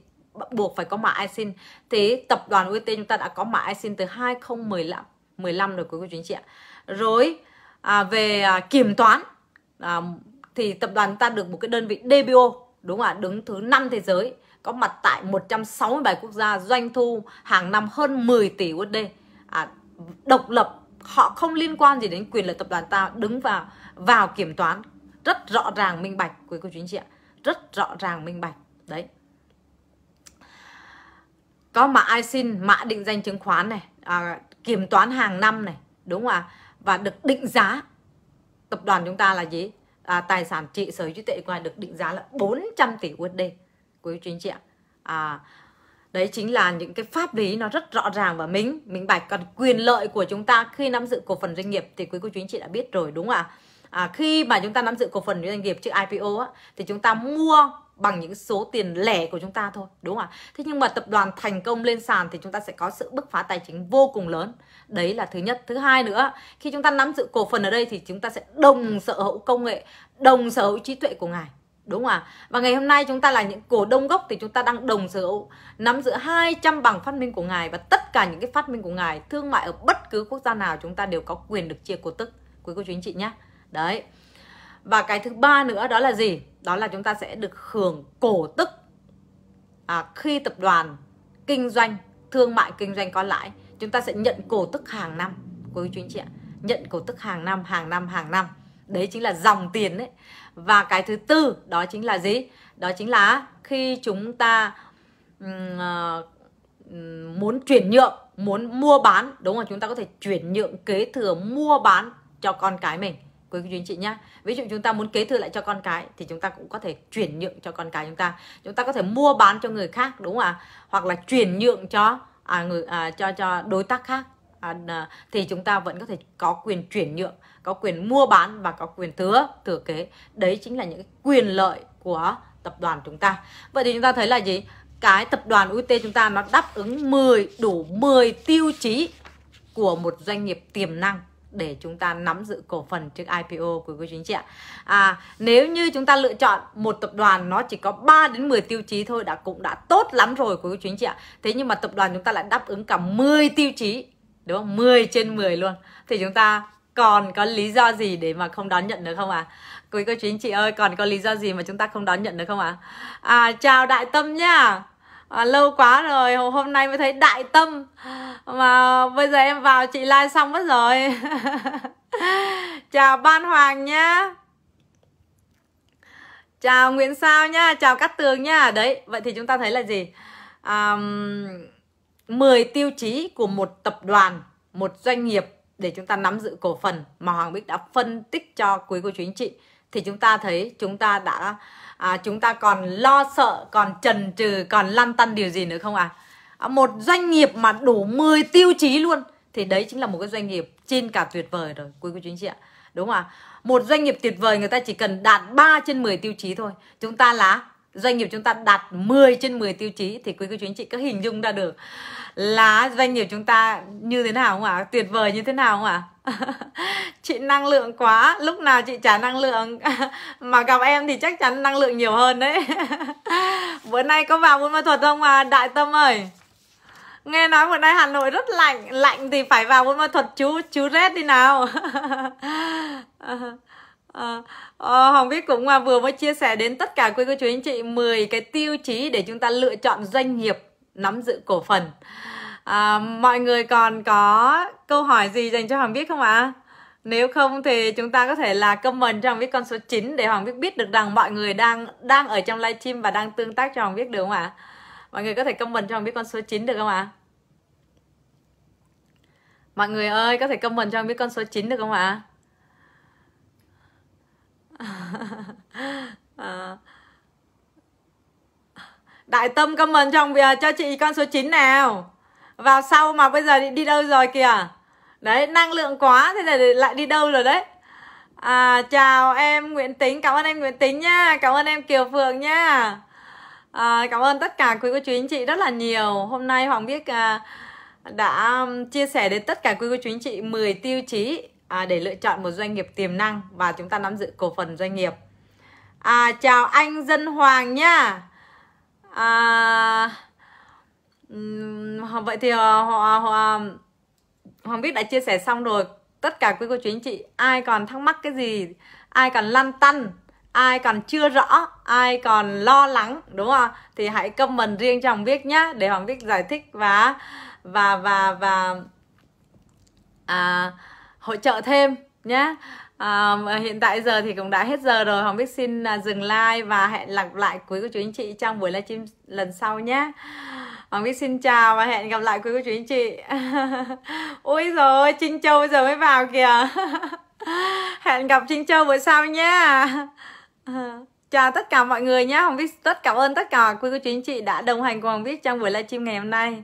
Speaker 1: buộc phải có mã ISIN thế tập đoàn UT e chúng ta đã có mã ISIN từ 2015 15 rồi quý cô chú anh chị ạ rồi à, về à, kiểm toán à, thì tập đoàn ta được một cái đơn vị DBO đúng không ạ đứng thứ năm thế giới có mặt tại 167 quốc gia doanh thu hàng năm hơn 10 tỷ USD e à, độc lập họ không liên quan gì đến quyền lợi tập đoàn ta đứng vào vào kiểm toán rất rõ ràng minh bạch quý cô chú anh chị ạ rất rõ ràng minh bạch đấy có mã ai xin mã định danh chứng khoán này à, kiểm toán hàng năm này đúng không ạ và được định giá tập đoàn chúng ta là gì à, tài sản trị sở hữu trí tuệ của được định giá là 400 tỷ USD quý cô chú anh chị ạ à, đấy chính là những cái pháp lý nó rất rõ ràng và minh minh bạch còn quyền lợi của chúng ta khi nắm giữ cổ phần doanh nghiệp thì quý cô chú anh chị đã biết rồi đúng không ạ à, khi mà chúng ta nắm giữ cổ phần doanh nghiệp trước IPO á, thì chúng ta mua bằng những số tiền lẻ của chúng ta thôi đúng không ạ thế nhưng mà tập đoàn thành công lên sàn thì chúng ta sẽ có sự bứt phá tài chính vô cùng lớn đấy là thứ nhất thứ hai nữa khi chúng ta nắm giữ cổ phần ở đây thì chúng ta sẽ đồng sở hữu công nghệ đồng sở hữu trí tuệ của ngài đúng không ạ? Và ngày hôm nay chúng ta là những cổ đông gốc thì chúng ta đang đồng sở hữu nắm giữ 200 bằng phát minh của ngài và tất cả những cái phát minh của ngài thương mại ở bất cứ quốc gia nào chúng ta đều có quyền được chia cổ tức quý cô chú anh chị nhé. Đấy. Và cái thứ ba nữa đó là gì? Đó là chúng ta sẽ được hưởng cổ tức à, khi tập đoàn kinh doanh thương mại kinh doanh có lãi chúng ta sẽ nhận cổ tức hàng năm quý chú anh chị ạ nhận cổ tức hàng năm hàng năm hàng năm đấy chính là dòng tiền đấy và cái thứ tư đó chính là gì? Đó chính là khi chúng ta ờ, muốn chuyển nhượng, muốn mua bán, đúng không? Chúng ta có thể chuyển nhượng kế thừa mua bán cho con cái mình quý quý anh chị nhá ví dụ chúng ta muốn kế thừa lại cho con cái thì chúng ta cũng có thể chuyển nhượng cho con cái chúng ta chúng ta có thể mua bán cho người khác đúng không ạ hoặc là chuyển nhượng cho à, người à, cho cho đối tác khác Ờ, thì chúng ta vẫn có thể có quyền chuyển nhượng có quyền mua bán và có quyền thừa thừa kế đấy chính là những quyền lợi của tập đoàn chúng ta vậy thì chúng ta thấy là gì cái tập đoàn UT chúng ta nó đáp ứng 10 đủ 10 tiêu chí của một doanh nghiệp tiềm năng để chúng ta nắm giữ cổ phần trước IPO của cô chính trị. ạ. À, nếu như chúng ta lựa chọn một tập đoàn nó chỉ có 3 đến 10 tiêu chí thôi đã cũng đã tốt lắm rồi cô chính trị. ạ. Thế nhưng mà tập đoàn chúng ta lại đáp ứng cả 10 tiêu chí đúng không 10 trên 10 luôn thì chúng ta còn có lý do gì để mà không đón nhận được không ạ à? quý cô chú anh chị ơi còn có lý do gì mà chúng ta không đón nhận được không ạ à? à chào đại tâm nhá à, lâu quá rồi hôm nay mới thấy đại tâm mà bây giờ em vào chị like xong mất rồi chào ban hoàng nhá chào nguyễn sao nhá chào cát tường nhá đấy vậy thì chúng ta thấy là gì um, à 10 tiêu chí của một tập đoàn, một doanh nghiệp để chúng ta nắm giữ cổ phần mà Hoàng Bích đã phân tích cho quý cô chú anh chị thì chúng ta thấy chúng ta đã à, chúng ta còn lo sợ, còn chần chừ, còn lăn tăn điều gì nữa không ạ? À? à? Một doanh nghiệp mà đủ 10 tiêu chí luôn thì đấy chính là một cái doanh nghiệp trên cả tuyệt vời rồi quý cô chú anh chị ạ. Đúng không ạ? Một doanh nghiệp tuyệt vời người ta chỉ cần đạt 3 trên 10 tiêu chí thôi. Chúng ta là doanh nghiệp chúng ta đạt 10 trên 10 tiêu chí thì quý cô chú anh chị có hình dung ra được là doanh nghiệp chúng ta như thế nào không ạ? Tuyệt vời như thế nào không ạ? chị năng lượng quá, lúc nào chị trả năng lượng mà gặp em thì chắc chắn năng lượng nhiều hơn đấy. bữa nay có vào Buôn Ma thuật không mà Đại Tâm ơi? Nghe nói bữa nay Hà Nội rất lạnh, lạnh thì phải vào Buôn Ma thuật chú chú rét đi nào. À, Ờ, ờ, à, à, Hồng Vít cũng vừa mới chia sẻ đến tất cả quý cô chú anh chị 10 cái tiêu chí để chúng ta lựa chọn doanh nghiệp nắm giữ cổ phần. À, mọi người còn có câu hỏi gì dành cho Hoàng Viết không ạ? À? Nếu không thì chúng ta có thể là comment cho Hoàng Viết con số 9 để Hoàng Viết biết được rằng mọi người đang đang ở trong live stream và đang tương tác cho Hoàng Viết được không ạ? À? Mọi người có thể comment cho Hoàng Viết con số 9 được không ạ? À? Mọi người ơi, có thể comment cho Hoàng Viết con số 9 được không ạ? À? Ờ. Đại Tâm comment trong việc cho chị con số 9 nào Vào sau mà bây giờ đi, đi đâu rồi kìa Đấy năng lượng quá Thế này lại đi đâu rồi đấy à, Chào em Nguyễn Tính Cảm ơn em Nguyễn Tính nha Cảm ơn em Kiều Phượng nha à, Cảm ơn tất cả quý cô chú anh chị rất là nhiều Hôm nay Hoàng biết à, đã um, chia sẻ đến tất cả quý cô chú anh chị 10 tiêu chí à, để lựa chọn một doanh nghiệp tiềm năng và chúng ta nắm giữ cổ phần doanh nghiệp à, chào anh dân hoàng nhá à, vậy thì ờ, họ, họ, hoàng biết đã chia sẻ xong rồi tất cả quý cô chú anh chị ai còn thắc mắc cái gì ai còn lăn tăn ai còn chưa rõ ai còn lo lắng đúng không thì hãy comment riêng cho hoàng biết nhá để hoàng biết giải thích và và và và à, hỗ trợ thêm nhé à, hiện tại giờ thì cũng đã hết giờ rồi hoàng biết xin à, dừng like và hẹn gặp lại quý cô chú anh chị trong buổi livestream lần sau nhé hoàng biết xin chào và hẹn gặp lại quý cô chú anh chị ôi rồi trinh châu bây giờ mới vào kìa hẹn gặp trinh châu buổi sau nhé chào tất cả mọi người nhé hoàng biết rất cảm ơn tất cả quý cô chú anh chị đã đồng hành cùng hoàng biết trong buổi livestream ngày hôm nay